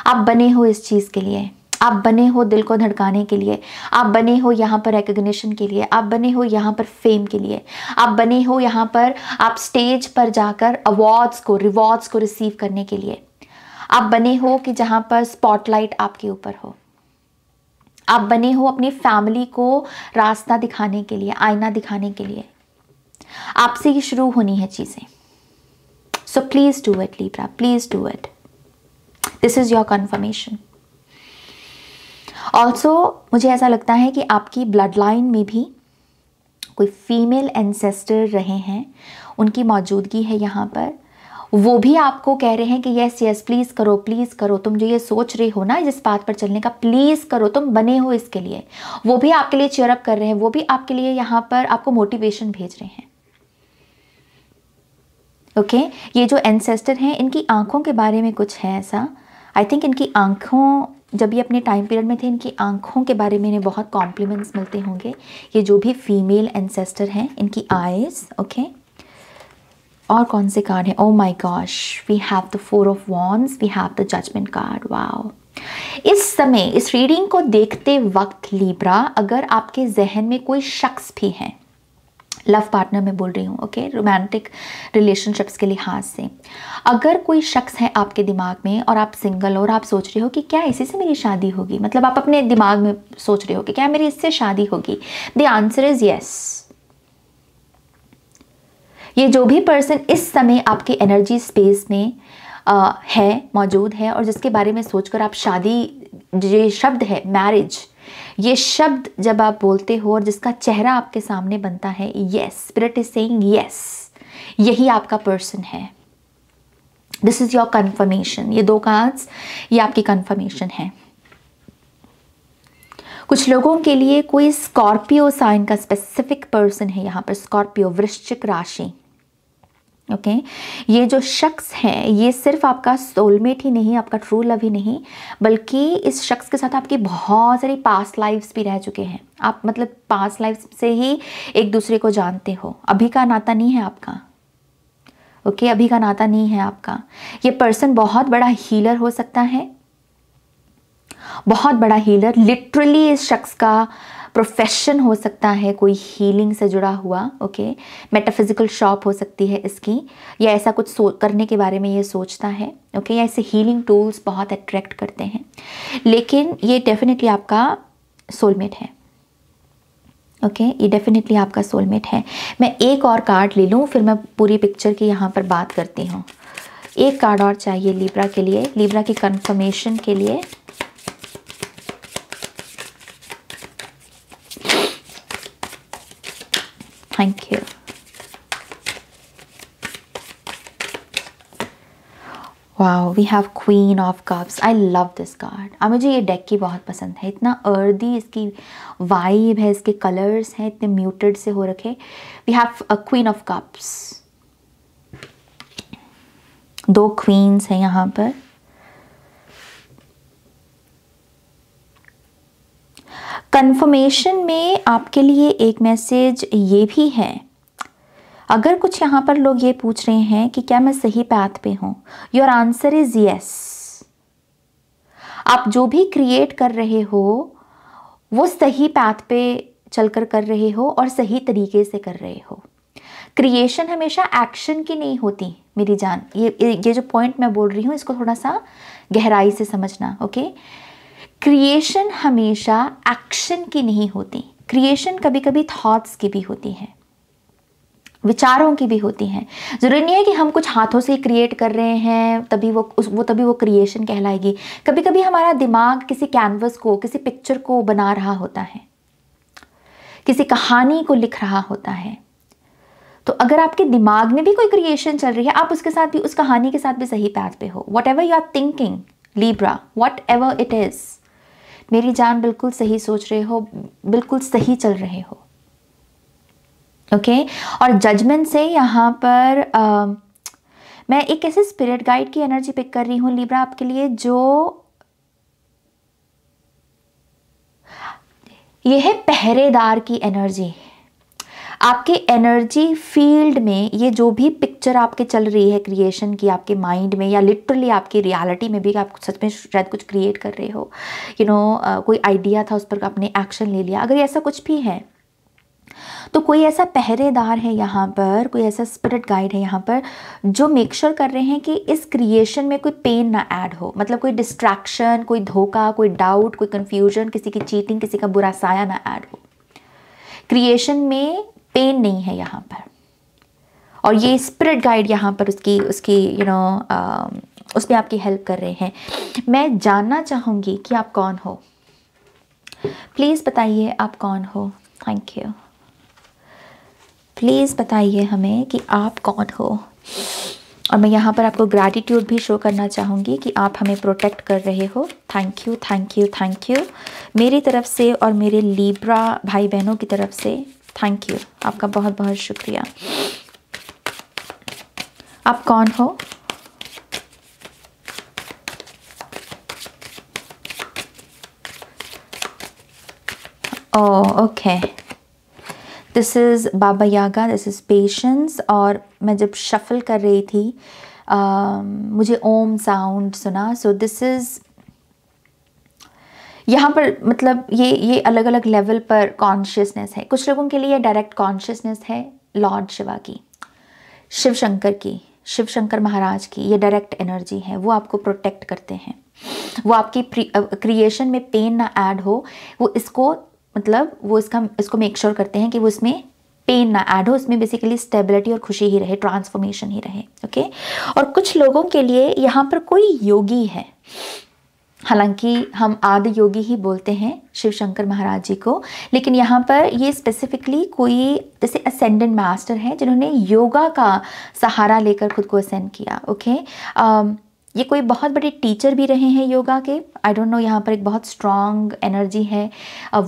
आप बने हो इस चीज़ के लिए आप बने हो दिल को धड़काने के लिए आप बने हो यहाँ पर रिकग्निशन के लिए आप बने हो यहाँ पर फेम के लिए आप बने हो यहाँ पर आप स्टेज पर जाकर अवार्ड्स को रिवॉर्ड्स को रिसीव करने के लिए आप बने हो कि जहाँ पर स्पॉटलाइट आपके ऊपर हो आप बने हो अपनी फैमिली को रास्ता दिखाने के लिए आईना दिखाने के लिए आपसे ही शुरू होनी है चीज़ें so please do it Libra please do it this is your confirmation also मुझे ऐसा लगता है कि आपकी ब्लड लाइन में भी कोई फीमेल एंसेस्टर रहे हैं उनकी मौजूदगी है यहाँ पर वो भी आपको कह रहे हैं कि यस यस प्लीज़ करो प्लीज़ करो तुम जो ये सोच रहे हो ना जिस बात पर चलने का प्लीज़ करो तुम बने हो इसके लिए वो भी आपके लिए चेयरअप कर रहे हैं वो भी आपके लिए यहाँ पर आपको मोटिवेशन भेज रहे हैं ओके okay? ये जो एनसेस्टर हैं इनकी आंखों के बारे में कुछ है ऐसा आई थिंक इनकी आँखों जब ये अपने टाइम पीरियड में थे इनकी आँखों के बारे में इन्हें बहुत कॉम्प्लीमेंट्स मिलते होंगे ये जो भी फीमेल एनसेस्टर हैं इनकी आइज़ ओके और कौन से कार्ड हैं oh my gosh we have the four of wands we have the judgment card wow इस समय इस रीडिंग को देखते वक्त लीब्रा अगर आपके जहन में कोई शख्स भी हैं लव पार्टनर में बोल रही हूँ ओके रोमांटिक रिलेशनशिप्स के लिहाज से अगर कोई शख्स है आपके दिमाग में और आप सिंगल हो और आप सोच रहे हो कि क्या इसी से मेरी शादी होगी मतलब आप अपने दिमाग में सोच रहे हो कि क्या मेरी इससे शादी होगी द आंसर इज़ येस ये जो भी पर्सन इस समय आपके एनर्जी स्पेस में आ, है मौजूद है और जिसके बारे में सोचकर आप शादी जो शब्द है मैरिज ये शब्द जब आप बोलते हो और जिसका चेहरा आपके सामने बनता है yes spirit is saying yes यही आपका पर्सन है दिस इज योर कन्फर्मेशन ये दो कार्ड्स ये आपकी कन्फर्मेशन है कुछ लोगों के लिए कोई स्कॉर्पियो साइन का स्पेसिफिक पर्सन है यहाँ पर स्कॉर्पियो वृश्चिक राशि ओके ये जो शख्स है ये सिर्फ आपका सोलमेट ही नहीं आपका ट्रू लव ही नहीं बल्कि इस शख्स के साथ आपकी बहुत सारी पास्ट लाइफ्स भी रह चुके हैं आप मतलब पास्ट लाइफ से ही एक दूसरे को जानते हो अभी का नाता नहीं है आपका ओके okay? अभी का नाता नहीं है आपका ये पर्सन बहुत बड़ा हीलर हो सकता है बहुत बड़ा हीलर लिटरली इस शख्स का प्रोफेशन हो सकता है कोई हीलिंग से जुड़ा हुआ ओके मेटाफिजिकल शॉप हो सकती है इसकी या ऐसा कुछ सो करने के बारे में ये सोचता है ओके okay? या ऐसे हीलिंग टूल्स बहुत अट्रैक्ट करते हैं लेकिन ये डेफिनेटली आपका सोलमेट है ओके okay, ये डेफिनेटली आपका सोलमेट है मैं एक और कार्ड ले लूँ फिर मैं पूरी पिक्चर की यहाँ पर बात करती हूँ एक कार्ड और चाहिए लिब्रा के लिए लिब्रा की कंफर्मेशन के लिए Thank you. Wow we have queen of cups I love this card और मुझे ये डेक की बहुत पसंद है इतना अर्दी इसकी वाइब है इसके कलर्स हैं इतने म्यूटेड से हो रखे we have a queen of cups दो क्वीन्स हैं यहाँ पर कन्फर्मेशन में आपके लिए एक मैसेज ये भी है अगर कुछ यहाँ पर लोग ये पूछ रहे हैं कि क्या मैं सही पैथ पे हूँ योर आंसर इज़ यस आप जो भी क्रिएट कर रहे हो वो सही पैथ पे चलकर कर रहे हो और सही तरीके से कर रहे हो क्रिएशन हमेशा एक्शन की नहीं होती मेरी जान ये ये जो पॉइंट मैं बोल रही हूँ इसको थोड़ा सा गहराई से समझना ओके okay? क्रिएशन हमेशा एक्शन की नहीं होती क्रिएशन कभी कभी थॉट्स की भी होती है विचारों की भी होती हैं ज़रूरी नहीं है कि हम कुछ हाथों से क्रिएट कर रहे हैं तभी वो उस वो तभी वो क्रिएशन कहलाएगी कभी कभी हमारा दिमाग किसी कैनवस को किसी पिक्चर को बना रहा होता है किसी कहानी को लिख रहा होता है तो अगर आपके दिमाग में भी कोई क्रिएशन चल रही है आप उसके साथ भी उस कहानी के साथ भी सही पैथ पे हो whatever you are thinking Libra whatever it is मेरी जान बिल्कुल सही सोच रहे हो बिल्कुल सही चल रहे हो ओके okay? और जजमेंट से यहाँ पर आ, मैं एक ऐसे स्पिरिट गाइड की एनर्जी पिक कर रही हूँ लिब्रा आपके लिए जो ये है पहरेदार की एनर्जी आपके एनर्जी फील्ड में ये जो भी पिक्चर आपके चल रही है क्रिएशन की आपके माइंड में या लिटरली आपकी रियलिटी में भी आप सच में शायद कुछ क्रिएट कर रहे हो यू you नो know, कोई आइडिया था उस पर आपने एक्शन ले लिया अगर ऐसा कुछ भी है तो कोई ऐसा पहरेदार है यहाँ पर कोई ऐसा स्पिरिट गाइड है यहाँ पर जो मेक श्योर sure कर रहे हैं कि इस क्रिएशन में कोई पेन ना ऐड हो मतलब कोई डिस्ट्रैक्शन कोई धोखा कोई डाउट कोई कन्फ्यूजन किसी की चीटिंग किसी का बुरा साया ना ऐड हो क्रिएशन में पेन नहीं है यहाँ पर और ये स्पिरिट गाइड यहाँ पर उसकी उसकी यू नो um, उसमें आपकी हेल्प कर रहे हैं मैं जानना चाहूँगी कि आप कौन हो प्लीज़ बताइए आप कौन हो थैंक यू प्लीज़ बताइए हमें कि आप कौन हो और मैं यहाँ पर आपको ग्रैटिट्यूड भी शो करना चाहूँगी कि आप हमें प्रोटेक्ट कर रहे हो thank you thank you thank you मेरी तरफ से और मेरे लीब्रा भाई बहनों की तरफ से थैंक यू आपका बहुत बहुत शुक्रिया आप कौन हो oh okay this is Baba Yaga this is patience और मैं जब शफ़ल कर रही थी आ, um, मुझे ओम साउंड सुना सो दिस इज़ यहाँ पर मतलब ये ये अलग अलग लेवल पर कॉन्शियसनेस है कुछ लोगों के लिए डायरेक्ट कॉन्शियसनेस है लॉर्ड शिवा की शिव शंकर की शिव शंकर महाराज की ये डायरेक्ट एनर्जी है वो आपको प्रोटेक्ट करते हैं वो आपकी क्रिएशन में पेन ना ऐड हो वो इसको मतलब वो इसका इसको मेक श्योर sure करते हैं कि वो इसमें पेन ना ऐड हो इसमें बेसिकली स्टेबिलिटी और खुशी ही रहे ट्रांसफॉर्मेशन ही रहे ओके और कुछ लोगों के लिए यहाँ पर कोई योगी है हालांकि हम आदि योगी ही बोलते हैं शिव शंकर महाराज जी को लेकिन यहाँ पर ये स्पेसिफिकली कोई जैसे असेंडेंट मास्टर हैं जिन्होंने योगा का सहारा लेकर खुद को असेंड किया ओके um, ये कोई बहुत बड़े टीचर भी रहे हैं योगा के आई डोंट नो यहाँ पर एक बहुत स्ट्रॉन्ग एनर्जी है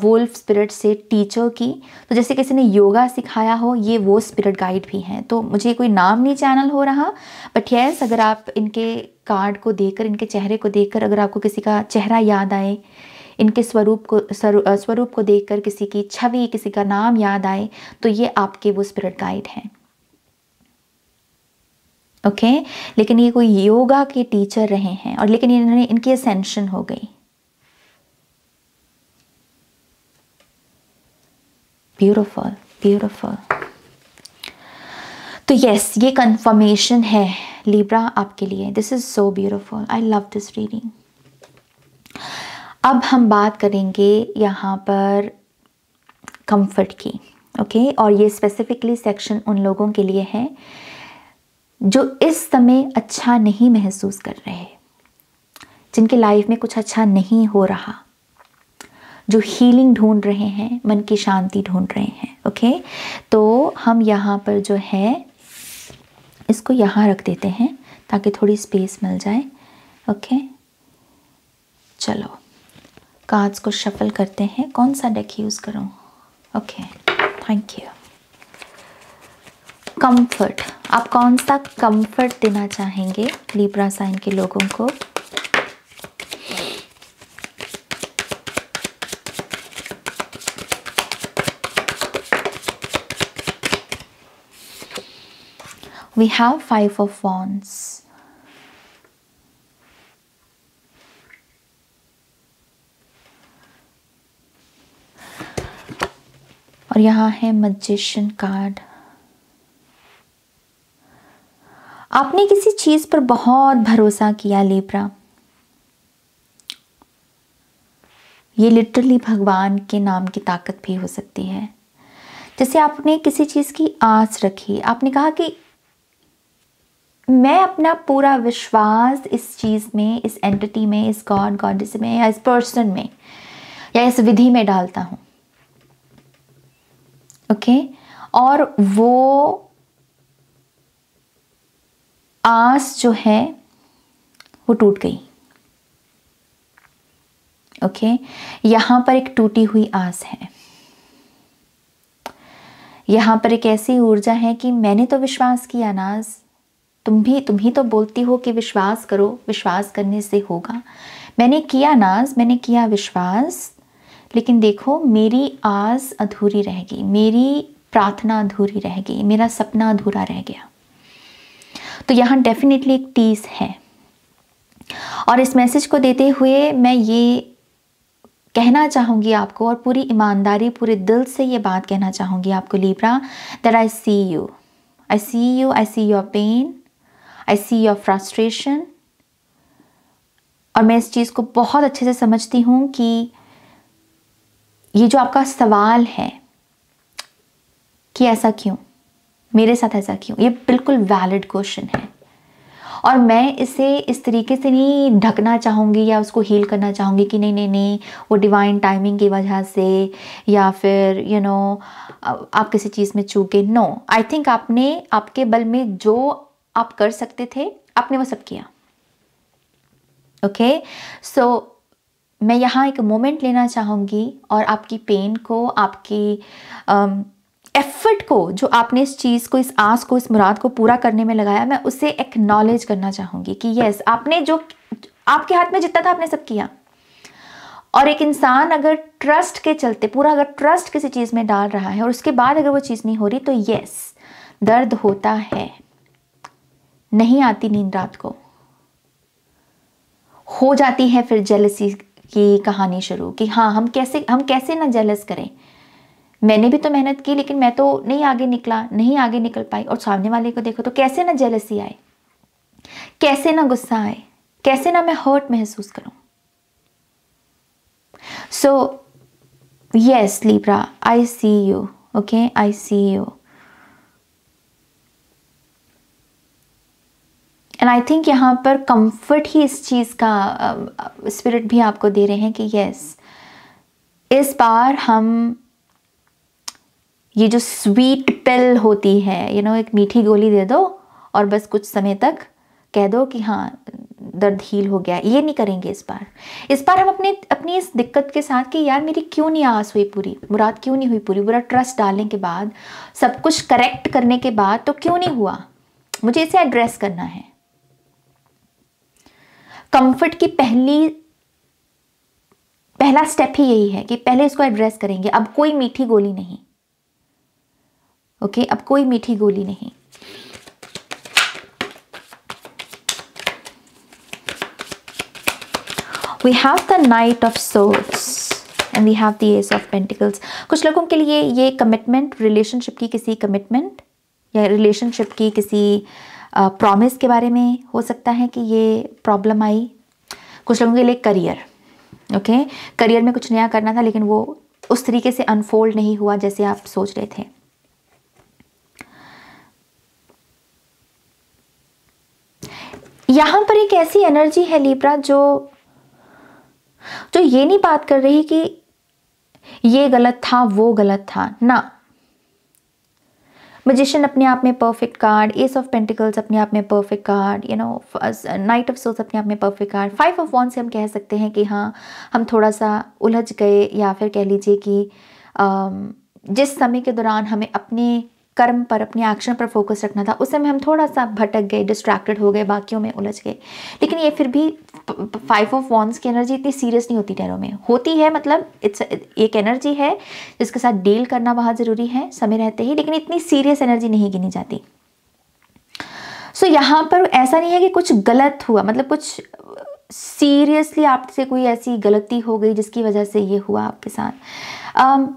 वोल्फ स्पिरिट से टीचर की तो जैसे किसी ने योगा सिखाया हो ये वो स्पिरिट गाइड भी हैं तो मुझे कोई नाम नहीं चैनल हो रहा बट येस अगर आप इनके कार्ड को देखकर इनके चेहरे को देखकर अगर आपको किसी का चेहरा याद आए इनके स्वरूप को स्वरूप को देखकर किसी की छवि किसी का नाम याद आए तो ये आपके वो स्पिरिट गाइड हैं ओके okay? लेकिन ये कोई योगा के टीचर रहे हैं और लेकिन इन्होंने इनकी असेंशन हो गई ब्यूटिफुल ब्यूटिफुल तो यस ये कन्फर्मेशन है लिब्रा आपके लिए this is so beautiful I love this reading अब हम बात करेंगे यहाँ पर कंफर्ट की ओके okay? और ये स्पेसिफिकली सेक्शन उन लोगों के लिए है जो इस समय अच्छा नहीं महसूस कर रहे जिनके लाइफ में कुछ अच्छा नहीं हो रहा जो हीलिंग ढूंढ रहे हैं मन की शांति ढूंढ रहे हैं ओके okay? तो हम यहाँ पर जो है इसको यहाँ रख देते हैं ताकि थोड़ी स्पेस मिल जाए ओके चलो कार्ड्स को शफल करते हैं कौन सा डेक यूज़ करूँ ओके थैंक यू कंफर्ट आप कौन सा कंफर्ट देना चाहेंगे लिब्रा साइन के लोगों को we have five of wands और यहां है मजिशियन कार्ड आपने किसी चीज़ पर बहुत भरोसा किया लेब्रा ये लिटरली भगवान के नाम की ताकत भी हो सकती है जैसे आपने किसी चीज़ की आस रखी आपने कहा कि मैं अपना पूरा विश्वास इस चीज़ में इस एंटिटी में इस गॉड गॉडेस में या इस पर्सन में या इस विधि में डालता हूँ ओके okay? और वो आस जो है वो टूट गई ओके okay? यहाँ पर एक टूटी हुई आस है यहाँ पर एक ऐसी ऊर्जा है कि मैंने तो विश्वास किया नाज तुम भी तुम ही तो बोलती हो कि विश्वास करो विश्वास करने से होगा मैंने किया नाज मैंने किया विश्वास लेकिन देखो मेरी आस अधूरी रहेगी मेरी प्रार्थना अधूरी रह गई मेरा सपना अधूरा रह गया तो यहाँ डेफिनेटली एक टीस है और इस मैसेज को देते हुए मैं ये कहना चाहूँगी आपको और पूरी ईमानदारी पूरे दिल से ये बात कहना चाहूँगी आपको Libra that I see you I see you I see your pain I see your frustration और मैं इस चीज़ को बहुत अच्छे से समझती हूँ कि ये जो आपका सवाल है कि ऐसा क्यों मेरे साथ ऐसा क्यों ये बिल्कुल वैलिड क्वेश्चन है और मैं इसे इस तरीके से नहीं ढकना चाहूँगी या उसको हील करना चाहूँगी कि नहीं नहीं नहीं वो डिवाइन टाइमिंग की वजह से या फिर यू you नो know, आप किसी चीज़ में चूके नो आई थिंक आपने आपके बल में जो आप कर सकते थे आपने वो सब किया ओके okay? सो so, मैं यहाँ एक मोमेंट लेना चाहूँगी और आपकी पेन को आपकी एफर्ट um, को जो आपने इस चीज़ को इस आस को इस मुराद को पूरा करने में लगाया मैं उसे एक्नॉलेज करना चाहूँगी कि यस आपने जो आपके हाथ में जितना था आपने सब किया और एक इंसान अगर ट्रस्ट के चलते पूरा अगर ट्रस्ट किसी चीज़ में डाल रहा है और उसके बाद अगर वो चीज़ नहीं हो रही तो यस दर्द होता है नहीं आती नींद रात को हो जाती है फिर जेलसी की कहानी शुरू कि हाँ हम कैसे हम कैसे ना जेलस करें मैंने भी तो मेहनत की लेकिन मैं तो नहीं आगे निकला नहीं आगे निकल पाई और सामने वाले को देखो तो कैसे ना जेलसी आए कैसे ना गुस्सा आए कैसे ना मैं हर्ट महसूस करूं so yes Libra I see you okay I see you and I think यहाँ पर कंफर्ट ही इस चीज़ का स्पिरिट um, uh, भी आपको दे रहे हैं कि यस इस बार हम ये जो स्वीट पिल होती है यू you नो know, एक मीठी गोली दे दो और बस कुछ समय तक कह दो कि हाँ दर्द हील हो गया ये नहीं करेंगे इस बार इस बार हम अपने अपनी इस दिक्कत के साथ कि यार मेरी क्यों नहीं आस हुई पूरी मुराद क्यों नहीं हुई पूरी पूरा ट्रस्ट डालने के बाद सब कुछ करेक्ट करने के बाद तो क्यों नहीं हुआ मुझे इसे एड्रेस करना है कंफर्ट की पहली पहला स्टेप ही यही है कि पहले इसको एड्रेस करेंगे अब कोई मीठी गोली नहीं ओके okay? अब कोई मीठी गोली नहीं we have the knight of swords and we have the ace of pentacles कुछ लोगों के लिए ये कमिटमेंट रिलेशनशिप की किसी कमिटमेंट या रिलेशनशिप की किसी uh, प्रॉमिस के बारे में हो सकता है कि ये प्रॉब्लम आई कुछ लोगों के लिए करियर ओके okay? करियर में कुछ नया करना था लेकिन वो उस तरीके से अनफोल्ड नहीं हुआ जैसे आप सोच रहे थे यहां पर एक ऐसी एनर्जी है लिब्रा जो जो ये नहीं बात कर रही कि ये गलत था वो गलत था ना मजिशन अपने आप में perfect card ace of pentacles अपने आप में perfect card you know knight of swords अपने आप में perfect card five of wands से हम कह सकते हैं कि हाँ हम थोड़ा सा उलझ गए या फिर कह लीजिए कि um, जिस समय के दौरान हमें अपने कर्म पर अपने एक्शन पर फोकस रखना था उस समय हम थोड़ा सा भटक गए डिस्ट्रैक्टेड हो गए बाकियों में उलझ गए लेकिन ये फिर भी फाइव ऑफ वॉन्स की एनर्जी इतनी सीरियस नहीं होती टैरो में होती है मतलब इट्स एक एनर्जी है जिसके साथ डील करना बहुत ज़रूरी है समय रहते ही लेकिन इतनी सीरियस एनर्जी नहीं गिनी जाती सो so, यहाँ पर ऐसा नहीं है कि कुछ गलत हुआ मतलब कुछ सीरियसली आपसे कोई ऐसी गलती हो गई जिसकी वजह से ये हुआ आपके साथ um,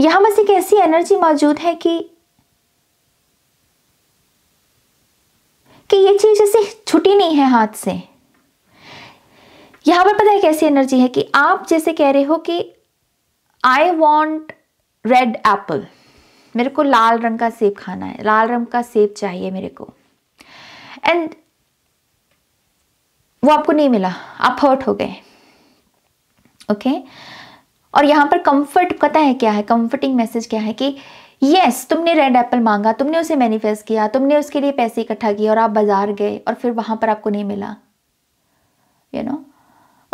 यहाँ बस एक ऐसी एनर्जी मौजूद है कि कि ये चीज़ ऐसे छुटी नहीं है हाथ से यहां पर पता है कैसी एनर्जी है कि आप जैसे कह रहे हो कि आई वॉन्ट रेड एप्पल मेरे को लाल रंग का सेब खाना है लाल रंग का सेब चाहिए मेरे को एंड वो आपको नहीं मिला आप हर्ट हो गए ओके okay? और यहां पर कंफर्ट पता है क्या है कंफर्टिंग मैसेज क्या है कि यस yes, तुमने रेड एप्पल मांगा तुमने उसे मैनिफेस्ट किया तुमने उसके लिए पैसे इकट्ठा किए और आप बाजार गए और फिर वहां पर आपको नहीं मिला यू you नो know?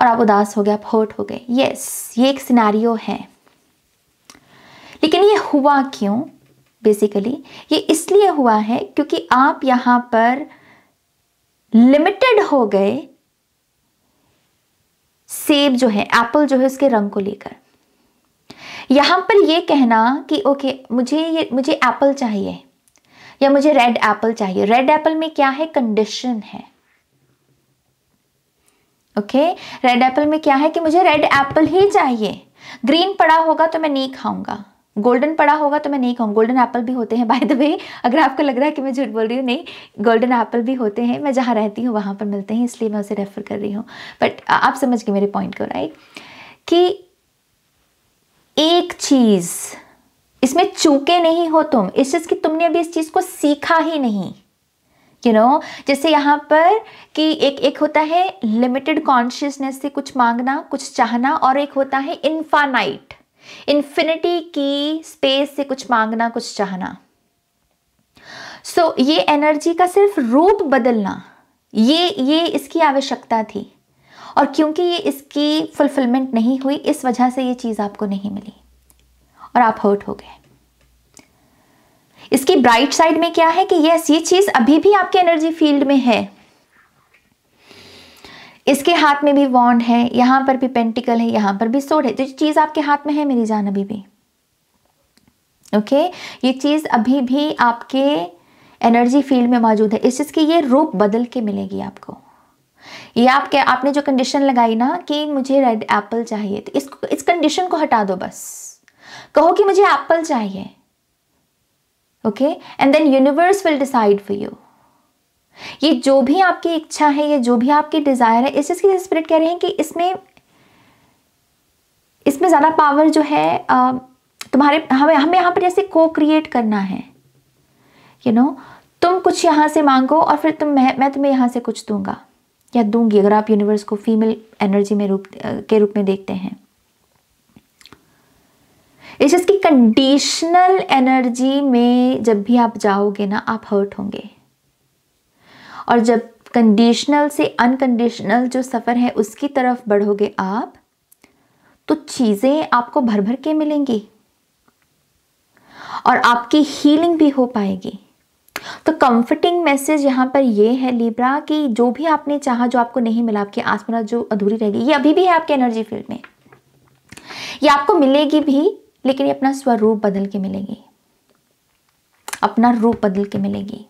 और आप उदास हो गए आप हर्ट हो गए यस yes, ये एक सिनारियो है लेकिन ये हुआ क्यों बेसिकली ये इसलिए हुआ है क्योंकि आप यहां पर लिमिटेड हो गए सेब जो है एप्पल जो है उसके रंग को लेकर यहाँ पर ये कहना कि ओके मुझे ये मुझे एप्पल चाहिए या मुझे रेड एप्पल चाहिए रेड एप्पल में क्या है कंडीशन है ओके रेड एप्पल में क्या है कि मुझे रेड एप्पल ही चाहिए ग्रीन पड़ा होगा तो मैं नहीं खाऊंगा गोल्डन पड़ा होगा तो मैं नहीं खाऊंगा गोल्डन एप्पल भी होते हैं बाय द वे अगर आपको लग रहा है कि मैं झूठ बोल रही हूँ नहीं गोल्डन एप्पल भी होते हैं मैं जहाँ रहती हूँ वहाँ पर मिलते हैं इसलिए मैं उसे रेफ़र कर रही हूँ बट आप समझ गए मेरे पॉइंट को राइट कि एक चीज इसमें चूके नहीं हो तुम इस चीज की तुमने अभी इस चीज को सीखा ही नहीं यू you नो know, जैसे यहाँ पर कि एक एक होता है लिमिटेड कॉन्शियसनेस से कुछ मांगना कुछ चाहना और एक होता है इन्फानाइट इन्फिनिटी की स्पेस से कुछ मांगना कुछ चाहना सो so, ये एनर्जी का सिर्फ रूप बदलना ये ये इसकी आवश्यकता थी और क्योंकि ये इसकी फुलफिलमेंट नहीं हुई इस वजह से ये चीज़ आपको नहीं मिली और आप हर्ट हो गए इसकी ब्राइट साइड में क्या है कि यस ये चीज़ अभी भी आपके एनर्जी फील्ड में है इसके हाथ में भी वॉन्ड है यहां पर भी पेंटिकल है यहां पर भी सोड है जो तो चीज़ आपके हाथ में है मेरी जान अभी भी ओके ये चीज़ अभी भी आपके एनर्जी फील्ड में मौजूद है इस चीज़ की ये रूप बदल के मिलेगी आपको ये क्या आपने जो कंडीशन लगाई ना कि मुझे रेड एप्पल चाहिए तो इसको इस कंडीशन को हटा दो बस कहो कि मुझे एप्पल चाहिए okay and then universe will decide for you ये जो भी आपकी इच्छा है ये जो भी आपकी डिज़ायर है इस चीज़ की स्पिरिट कह रहे हैं कि इसमें इसमें ज़्यादा पावर जो है तुम्हारे हमें हमें यहाँ पर जैसे को क्रिएट करना है यू you नो know? तुम कुछ यहाँ से मांगो और फिर तुम मैं मैं तुम्हें यहाँ से कुछ दूंगा या दूंगी अगर आप यूनिवर्स को फीमेल एनर्जी में रूप के रूप में देखते हैं इस इसकी कंडीशनल एनर्जी में जब भी आप जाओगे ना आप हर्ट होंगे और जब कंडीशनल से अनकंडीशनल जो सफ़र है उसकी तरफ बढ़ोगे आप तो चीज़ें आपको भर भर के मिलेंगी और आपकी हीलिंग भी हो पाएगी तो कंफर्टिंग मैसेज यहाँ पर ये है लिब्रा कि जो भी आपने चाहा जो आपको नहीं मिला आस पास जो अधूरी रह गई ये अभी भी है आपके एनर्जी फील्ड में ये आपको मिलेगी भी लेकिन ये अपना स्वरूप बदल के मिलेगी अपना रूप बदल के मिलेगी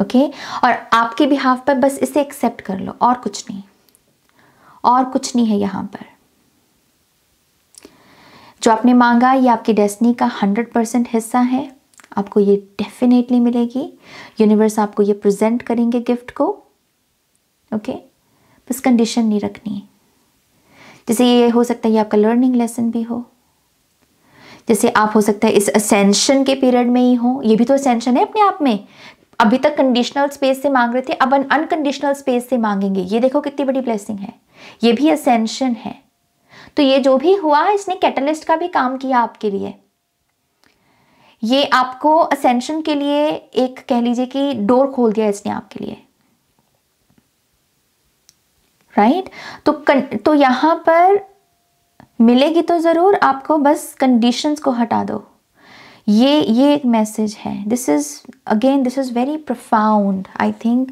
ओके और आपके बिहाफ पर बस इसे एक्सेप्ट कर लो और कुछ नहीं और कुछ नहीं है यहाँ पर जो आपने मांगा ये आपकी डेस्टिनी का हंड्रेड परसेंट हिस्सा है आपको ये डेफिनेटली मिलेगी यूनिवर्स आपको ये प्रेजेंट करेंगे गिफ्ट को ओके बस कंडीशन नहीं रखनी जैसे ये हो सकता है ये आपका लर्निंग लेसन भी हो जैसे आप हो सकता है इस असेंशन के पीरियड में ही हो ये भी तो असेंशन है अपने आप में अभी तक कंडीशनल स्पेस से मांग रहे थे अब अनकंडीशनल स्पेस से मांगेंगे ये देखो कितनी बड़ी ब्लेसिंग है ये भी असेंशन है तो ये जो भी हुआ इसने कैटलिस्ट का भी काम किया आपके लिए ये आपको असेंशन के लिए एक कह लीजिए कि डोर खोल दिया इसने आपके लिए राइट right? तो कन, तो यहां पर मिलेगी तो ज़रूर आपको बस कंडीशंस को हटा दो ये ये एक मैसेज है this is again this is very profound I think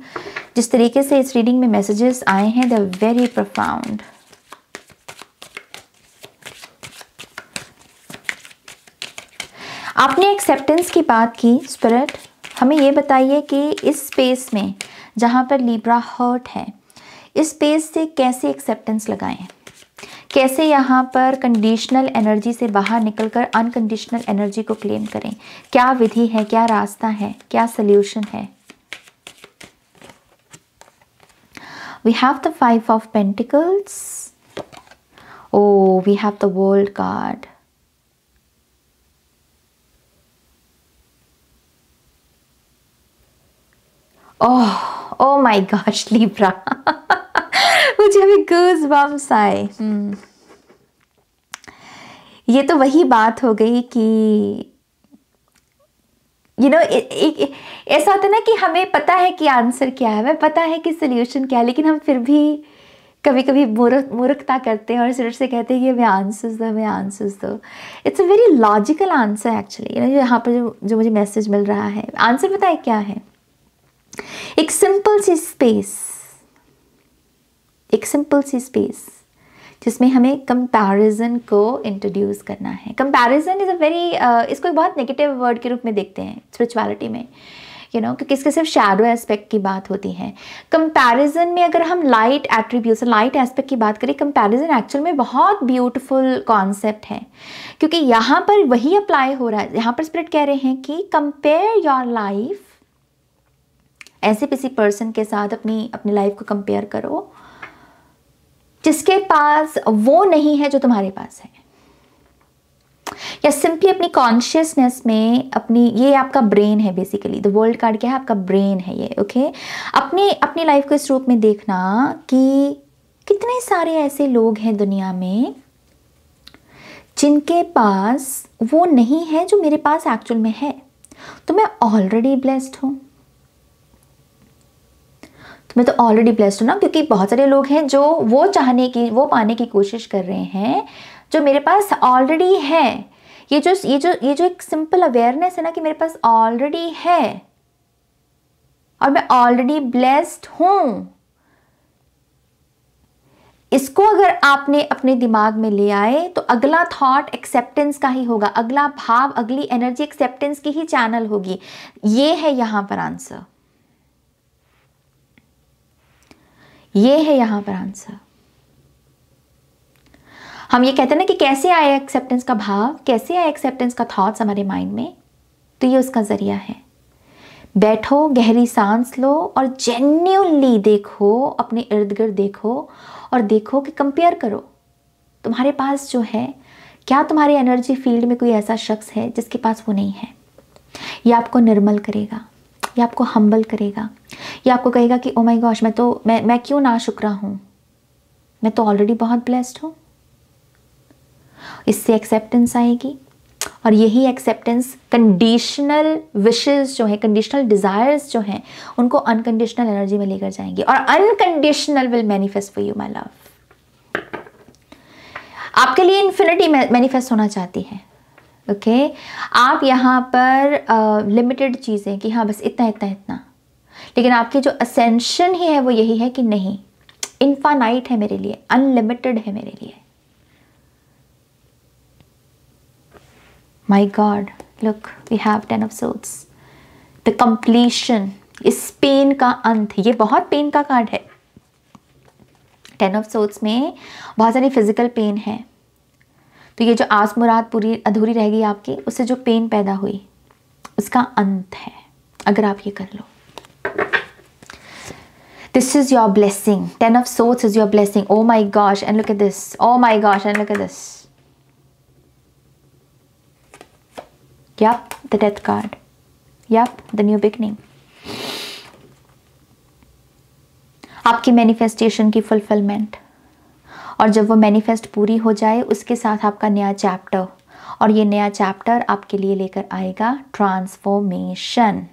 जिस तरीके से इस रीडिंग में मैसेजेस आए हैं दे वेरी प्रफाउंड आपने एक्सेप्टेंस की बात की स्पिरिट हमें ये बताइए कि इस स्पेस में जहाँ पर लिब्रा हर्ट है इस स्पेस से कैसे एक्सेप्टेंस लगाएं कैसे यहाँ पर कंडीशनल एनर्जी से बाहर निकलकर अनकंडीशनल एनर्जी को क्लेम करें क्या विधि है क्या रास्ता है क्या सोल्यूशन है we have the five of pentacles oh we have the world card oh oh my gosh Libra मुझे अभी गूज बम्स आए hmm. ये तो वही बात हो गई कि यू नो एक ऐसा होता है ना कि हमें पता है कि आंसर क्या है हमें पता है कि सोल्यूशन क्या है लेकिन हम फिर भी कभी कभी मूर्ख मूर्खता करते हैं और सिर्फ से कहते हैं कि हमें आंसर्स दो हमें आंसर्स दो it's a very logical answer actually you know यहाँ पर जो जो मुझे मैसेज मिल रहा है आंसर बताए क्या है एक सिंपल सी स्पेस एक सिंपल सी स्पेस जिसमें हमें कंपैरिजन को इंट्रोड्यूस करना है कंपैरिजन इज़ अ वेरी इसको एक बहुत नेगेटिव वर्ड के रूप में देखते हैं स्पिरिचुअलिटी में यू नो क्योंकि इसके सिर्फ शेडो एस्पेक्ट की बात होती है कंपैरिजन में अगर हम लाइट एट्रीब्यूट लाइट एस्पेक्ट की बात करें कंपैरिजन एक्चुअल में बहुत ब्यूटिफुल कॉन्सेप्ट है क्योंकि यहाँ पर वही अप्लाई हो रहा है यहाँ पर स्प्रिट कह रहे हैं कि कंपेयर योर लाइफ ऐसे किसी पर्सन के साथ अपनी अपनी लाइफ को कंपेयर करो जिसके पास वो नहीं है जो तुम्हारे पास है या सिंपली अपनी कॉन्शियसनेस में अपनी ये आपका ब्रेन है बेसिकली द वर्ल्ड कार्ड क्या है आपका ब्रेन है ये ओके okay? अपनी अपनी लाइफ को इस रूप में देखना कि कितने सारे ऐसे लोग हैं दुनिया में जिनके पास वो नहीं है जो मेरे पास एक्चुअल में है तो मैं ऑलरेडी ब्लेस्ड हूँ मैं तो ऑलरेडी ब्लेस्ड हूँ ना क्योंकि बहुत सारे लोग हैं जो वो चाहने की वो पाने की कोशिश कर रहे हैं जो मेरे पास ऑलरेडी है ये जो ये जो ये जो एक सिंपल अवेयरनेस है ना कि मेरे पास ऑलरेडी है और मैं ऑलरेडी ब्लेस्ड हूं इसको अगर आपने अपने दिमाग में ले आए तो अगला थॉट एक्सेप्टेंस का ही होगा अगला भाव अगली एनर्जी एक्सेप्टेंस की ही चैनल होगी ये है यहां पर आंसर ये है यहां पर आंसर हम ये कहते हैं ना कि कैसे आए एक्सेप्टेंस का भाव कैसे आए एक्सेप्टेंस का थॉट्स हमारे माइंड में तो ये उसका ज़रिया है बैठो गहरी सांस लो और जेन्यूनली देखो अपने इर्द गिर्द देखो और देखो कि कंपेयर करो तुम्हारे पास जो है क्या तुम्हारे एनर्जी फील्ड में कोई ऐसा शख्स है जिसके पास वो नहीं है ये आपको निर्मल करेगा ये आपको हम्बल करेगा ये आपको कहेगा कि ओ माय गॉश मैं तो मैं मैं क्यों ना शुक्रा हूँ मैं तो ऑलरेडी बहुत ब्लेस्ड हूँ इससे एक्सेप्टेंस आएगी और यही एक्सेप्टेंस कंडीशनल विशेज़ जो है कंडीशनल डिज़ायर्स जो हैं उनको अनकंडीशनल एनर्जी में लेकर जाएंगे और unconditional will manifest for you my love आपके लिए इन्फिनिटी मैनिफेस्ट होना चाहती है ओके आप यहाँ पर लिमिटेड चीज़ें कि हाँ बस इतना इतना इतना लेकिन आपकी जो असेंशन ही है वो यही है कि नहीं इन्फानाइट है मेरे लिए अनलिमिटेड है मेरे लिए my god look we have ten of swords the completion इस पेन का अंत ये बहुत पेन का कार्ड है टेन ऑफ सोल्स में बहुत सारी फिजिकल पेन है तो ये जो आस मुराद पूरी अधूरी रह गई आपकी उससे जो पेन पैदा हुई उसका अंत है अगर आप ये कर लो this is your blessing ten of swords is your blessing oh my gosh and look at this oh my gosh and look at this the death card card. The new new name आपकी manifestation की fulfilment और जब वो manifest पूरी हो जाए उसके साथ आपका नया चैप्टर और ये नया चैप्टर आपके लिए लेकर आएगा transformation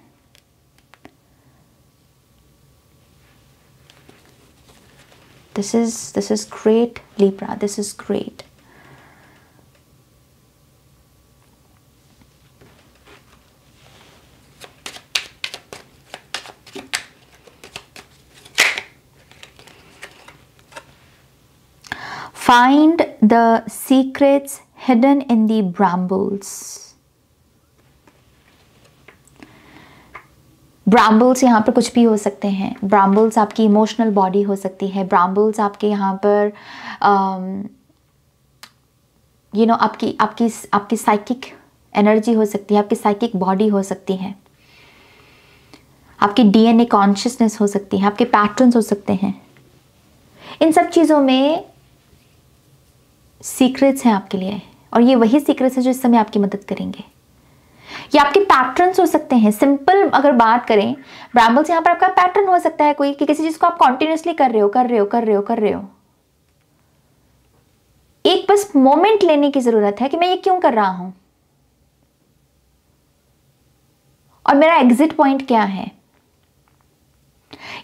this is this is great Libra this is great Find the secrets hidden in the brambles. Brambles यहाँ पर कुछ भी हो सकते हैं ब्राम्बल्स आपकी इमोशनल बॉडी हो सकती है ब्राम्बल्स आपके यहाँ पर यू um, नो आपकी आपकी आपकी साइकिक एनर्जी हो सकती है आपकी साइकिक बॉडी हो सकती है आपकी डीएनए कॉन्शियसनेस हो सकती है आपके पैटर्न्स हो सकते हैं इन सब चीज़ों में सीक्रेट्स हैं आपके लिए और ये वही सीक्रेट्स हैं जो इस समय आपकी मदद करेंगे ये आपके पैटर्न्स हो सकते हैं सिंपल अगर बात करें ब्रैम्बल्स यहाँ पर आपका पैटर्न हो सकता है कोई कि किसी चीज़ को आप कॉन्टिन्यूसली कर रहे हो कर रहे हो कर रहे हो कर रहे हो एक बस मोमेंट लेने की ज़रूरत है कि मैं ये क्यों कर रहा हूं और मेरा एग्जिट पॉइंट क्या है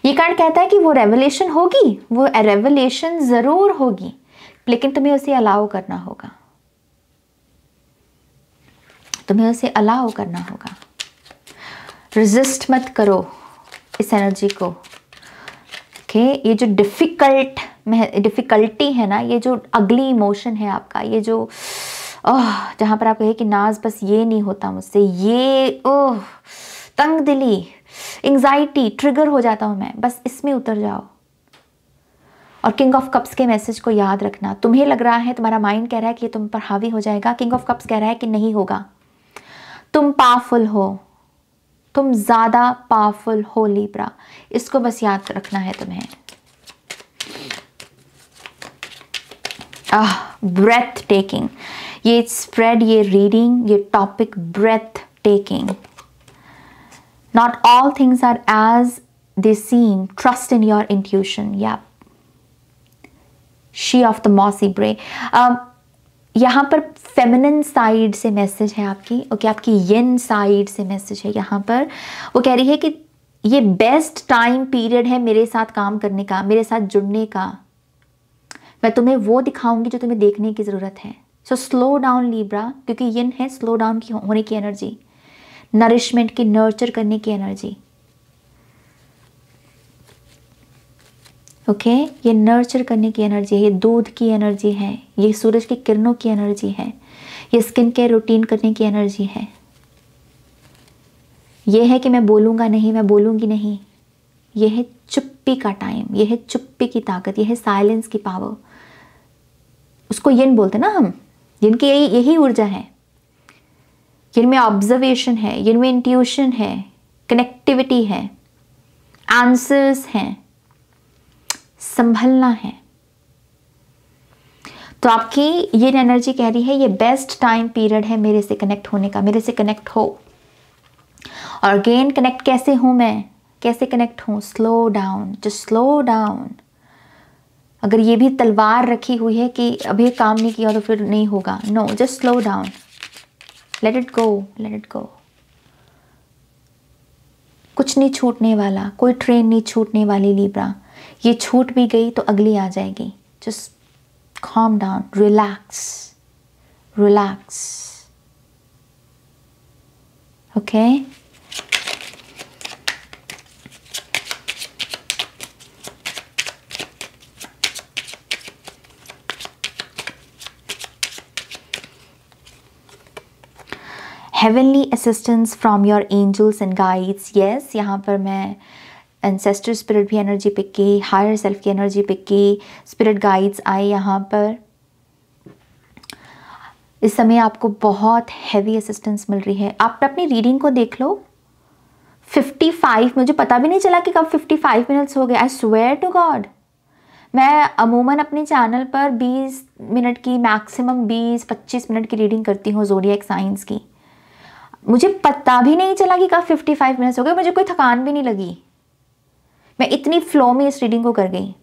ये कार्ड कहता है कि वो रेवलेशन होगी वो रेवलेशन ज़रूर होगी लेकिन तुम्हें उसे अलाउ करना होगा तुम्हें उसे अलाउ करना होगा रिजिस्ट मत करो इस एनर्जी को ओके ये जो डिफ़िकल्ट डिफ़िकल्टी है ना ये जो अगली इमोशन है आपका ये जो ओह जहाँ पर आप कहे कि नाज बस ये नहीं होता मुझसे ये ओह तंग दिली एंग्जाइटी ट्रिगर हो जाता हूँ मैं बस इसमें उतर जाओ और किंग ऑफ कप्स के मैसेज को याद रखना तुम्हें लग रहा है तुम्हारा माइंड कह रहा है कि ये तुम पर हावी हो जाएगा किंग ऑफ कप्स कह रहा है कि नहीं होगा तुम पावरफुल हो तुम ज़्यादा पावरफुल हो लीब्रा इसको बस याद रखना है तुम्हें ब्रेथ टेकिंग ये स्प्रेड ये रीडिंग ये topic breathtaking not all things are as they seem trust in your intuition या she of the mossy brae यहाँ पर फेमिनिन साइड से मैसेज है आपकी ओके okay, आपकी येन साइड से मैसेज है यहाँ पर वो कह रही है कि ये बेस्ट टाइम पीरियड है मेरे साथ काम करने का मेरे साथ जुड़ने का मैं तुम्हें वो दिखाऊंगी जो तुम्हें देखने की ज़रूरत है सो स्लो डाउन लीब्रा क्योंकि यिन है स्लो डाउन की होने की एनर्जी नरिशमेंट की नर्चर करने की एनर्जी ओके ये नर्चर करने की एनर्जी है ये दूध की एनर्जी है ये सूरज की किरणों की एनर्जी है ये स्किन केयर रूटीन करने की एनर्जी है ये है कि मैं बोलूँगा नहीं मैं बोलूँगी नहीं यह है चुप्पी का टाइम यह है चुप्पी की ताकत यह है साइलेंस की पावर उसको यिन बोलते ना हम जिनकी यही यही ऊर्जा है जिनमें ऑब्जर्वेशन है जिनमें इंट्यूशन है कनेक्टिविटी है आंसर्स हैं संभलना है तो आपकी ये एनर्जी कह रही है ये बेस्ट टाइम पीरियड है मेरे से कनेक्ट होने का मेरे से कनेक्ट हो और अगेन कनेक्ट कैसे हूं मैं कैसे कनेक्ट हूं slow down just slow down अगर ये भी तलवार रखी हुई है कि अभी काम नहीं किया तो फिर नहीं होगा no just slow down let it go let it go कुछ नहीं छूटने वाला कोई ट्रेन नहीं छूटने वाली लीब्रा ये छूट भी गई तो अगली आ जाएगी just calm down relax relax okay heavenly assistance from your angels and guides yes यहाँ पर मैं एनसेस्टर स्पिरिट भी एनर्जी पिक की हायर सेल्फ की एनर्जी पिक की स्पिरिट गाइड्स आए यहाँ पर इस समय आपको बहुत हैवी असिस्टेंस मिल रही है आप अपनी रीडिंग को देख लो 55 मुझे पता भी नहीं चला कि कब 55 मिनट्स हो गए आई स्वेयर टू गॉड मैं अमूमन अपने चैनल पर 20 मिनट की मैक्सिमम 20-25 मिनट की रीडिंग करती हूँ जोरिया साइंस की मुझे पता भी नहीं चला कि कब 55 मिनट्स हो गए मुझे कोई थकान भी नहीं लगी मैं इतनी फ्लो में इस रीडिंग को कर गई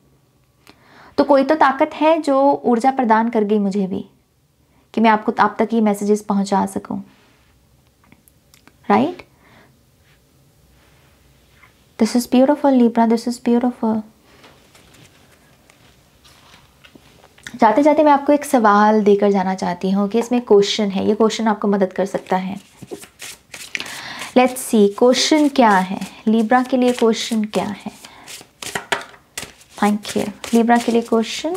तो कोई तो ताकत है जो ऊर्जा प्रदान कर गई मुझे भी कि मैं आपको आप तक ये मैसेजेस पहुंचा सकूं right this is beautiful Libra this is beautiful जाते जाते मैं आपको एक सवाल देकर जाना चाहती हूँ कि इसमें क्वेश्चन है ये क्वेश्चन आपको मदद कर सकता है लेट्स सी क्वेश्चन क्या है लिब्रा के लिए क्वेश्चन क्या है थैंक यू लिब्रा के लिए क्वेश्चन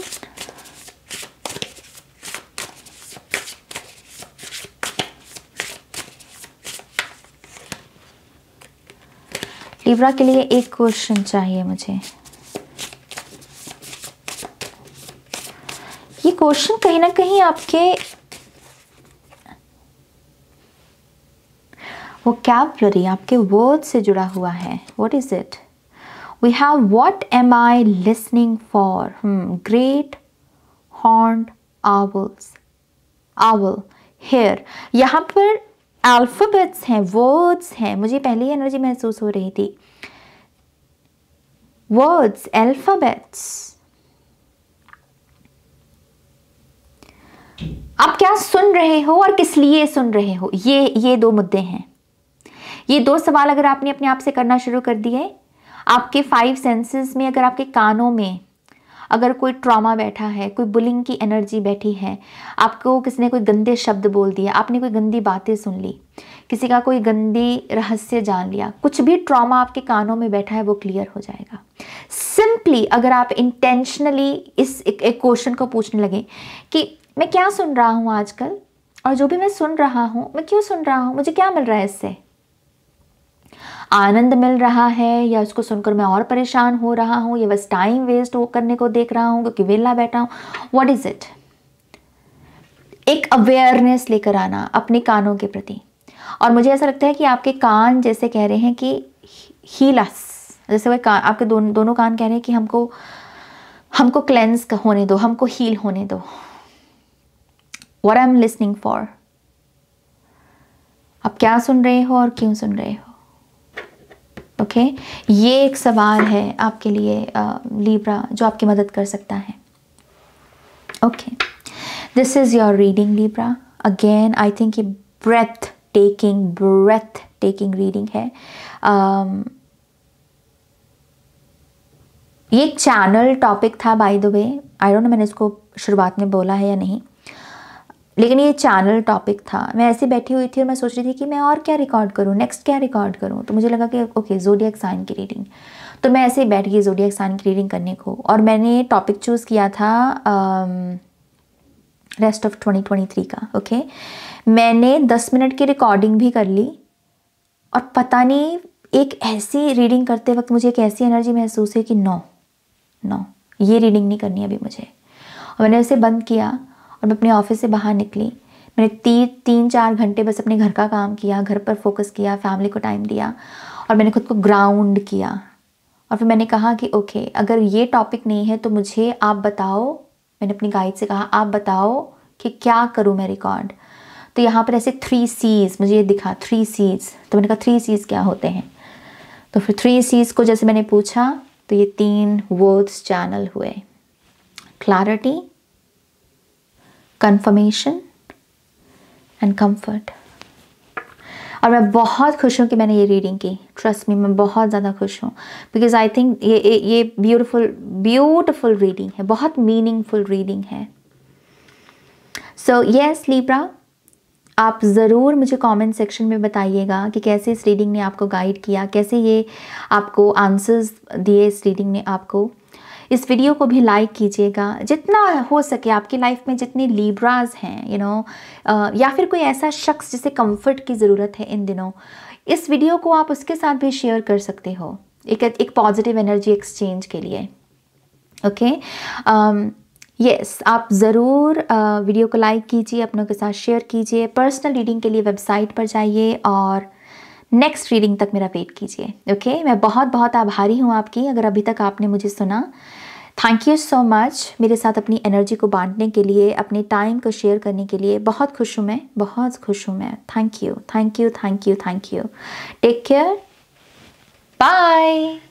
लिब्रा के लिए एक क्वेश्चन चाहिए मुझे ये क्वेश्चन कहीं ना कहीं आपके वो कैबलरी आपके वर्ड से जुड़ा हुआ है what is it we have what am I listening for? Hmm, great horned owls. Owl. Here. yahan par alphabets hain words hain mujhe pehle ही एनर्जी महसूस हो रही थी वर्ड्स अल्फ़ाबेट्स आप क्या सुन रहे हो और किस लिए सुन रहे हो ये ये दो मुद्दे हैं ये दो सवाल अगर आपने अपने आप से करना शुरू कर दिए आपके फाइव सेंसेस में अगर आपके कानों में अगर कोई ट्रॉमा बैठा है कोई बुलिंग की एनर्जी बैठी है आपको किसी ने कोई गंदे शब्द बोल दिया आपने कोई गंदी बातें सुन ली किसी का कोई गंदी रहस्य जान लिया कुछ भी ट्रॉमा आपके कानों में बैठा है वो क्लियर हो जाएगा सिंपली अगर आप इंटेंशनली इस एक क्वेश्चन को पूछने लगे कि मैं क्या सुन रहा हूँ आजकल और जो भी मैं सुन रहा हूँ मैं क्यों सुन रहा हूँ मुझे क्या मिल रहा है इससे आनंद मिल रहा है या उसको सुनकर मैं और परेशान हो रहा हूँ या बस टाइम वेस्ट हो करने को देख रहा हूँ क्योंकि वेला बैठा हूँ वॉट इज़ इट एक अवेयरनेस लेकर आना अपने कानों के प्रति और मुझे ऐसा लगता है कि आपके कान जैसे कह रहे हैं कि हीलस जैसे वह कान आपके दोनों दोनों कान कह रहे हैं कि हमको हमको क्लेंस होने दो हमको हील होने दो what I am listening for आप क्या सुन रहे हो और क्यों सुन रहे हो ओके okay? ये एक सवाल है आपके लिए लीब्रा जो आपकी मदद कर सकता है okay this is your reading Libra again I think ये breathtaking breathtaking reading है um, ये चैनल टॉपिक था by the way I don't know मैंने इसको शुरुआत में बोला है या नहीं लेकिन ये चैनल टॉपिक था मैं ऐसे बैठी हुई थी और मैं सोच रही थी कि मैं और क्या रिकॉर्ड करूँ नेक्स्ट क्या रिकॉर्ड करूँ तो मुझे लगा कि ओके जोडिया साइन की रीडिंग तो मैं ऐसे ही बैठ गई जोडिया साइन की रीडिंग करने को और मैंने टॉपिक चूज़ किया था रेस्ट ऑफ 2023 का ओके मैंने 10 मिनट की रिकॉर्डिंग भी कर ली और पता नहीं एक ऐसी रीडिंग करते वक्त मुझे एक ऐसी एनर्जी महसूस हुई कि नो नो ये रीडिंग नहीं करनी अभी मुझे और मैंने उसे बंद किया और मैं अपने ऑफिस से बाहर निकली मैंने ती, तीन चार घंटे बस अपने घर का काम किया घर पर फोकस किया फैमिली को टाइम दिया और मैंने खुद को ग्राउंड किया और फिर मैंने कहा कि ओके अगर ये टॉपिक नहीं है तो मुझे आप बताओ मैंने अपनी गाइड से कहा आप बताओ कि क्या करूँ मैं रिकॉर्ड तो यहाँ पर ऐसे थ्री सीज़ मुझे ये दिखा थ्री सीज़ तो मैंने कहा थ्री सीज़ क्या होते हैं तो फिर थ्री सीज़ को जैसे मैंने पूछा तो ये तीन वर्ड्स चैनल हुए क्लैरिटी कंफर्मेशन एंड कंफर्ट और मैं बहुत खुश हूँ कि मैंने ये रीडिंग की ट्रस्ट मी मैं बहुत ज़्यादा खुश हूँ बिकॉज आई थिंक ये ये ब्यूटिफुल ब्यूटिफुल रीडिंग है बहुत मीनिंगफुल रीडिंग है सो येस लीब्रा आप ज़रूर मुझे कमेंट सेक्शन में बताइएगा कि कैसे इस रीडिंग ने आपको गाइड किया कैसे ये आपको आंसर्स दिए इस रीडिंग ने आपको इस वीडियो को भी लाइक कीजिएगा जितना हो सके आपकी लाइफ में जितने लीब्राज हैं यू नो या फिर कोई ऐसा शख्स जिसे कंफर्ट की ज़रूरत है इन दिनों इस वीडियो को आप उसके साथ भी शेयर कर सकते हो एक एक पॉजिटिव एनर्जी एक्सचेंज के लिए okay okay? Yes um, yes, आप ज़रूर uh, वीडियो को लाइक कीजिए अपनों के साथ शेयर कीजिए पर्सनल रीडिंग के लिए वेबसाइट पर जाइए और नेक्स्ट रीडिंग तक मेरा वेट कीजिए ओके okay? मैं बहुत बहुत आभारी हूँ आपकी अगर अभी तक आपने मुझे सुना थैंक यू सो मच मेरे साथ अपनी एनर्जी को बांटने के लिए अपने टाइम को शेयर करने के लिए बहुत खुश हूँ मैं बहुत खुश हूँ मैं thank you thank you thank you thank you take care bye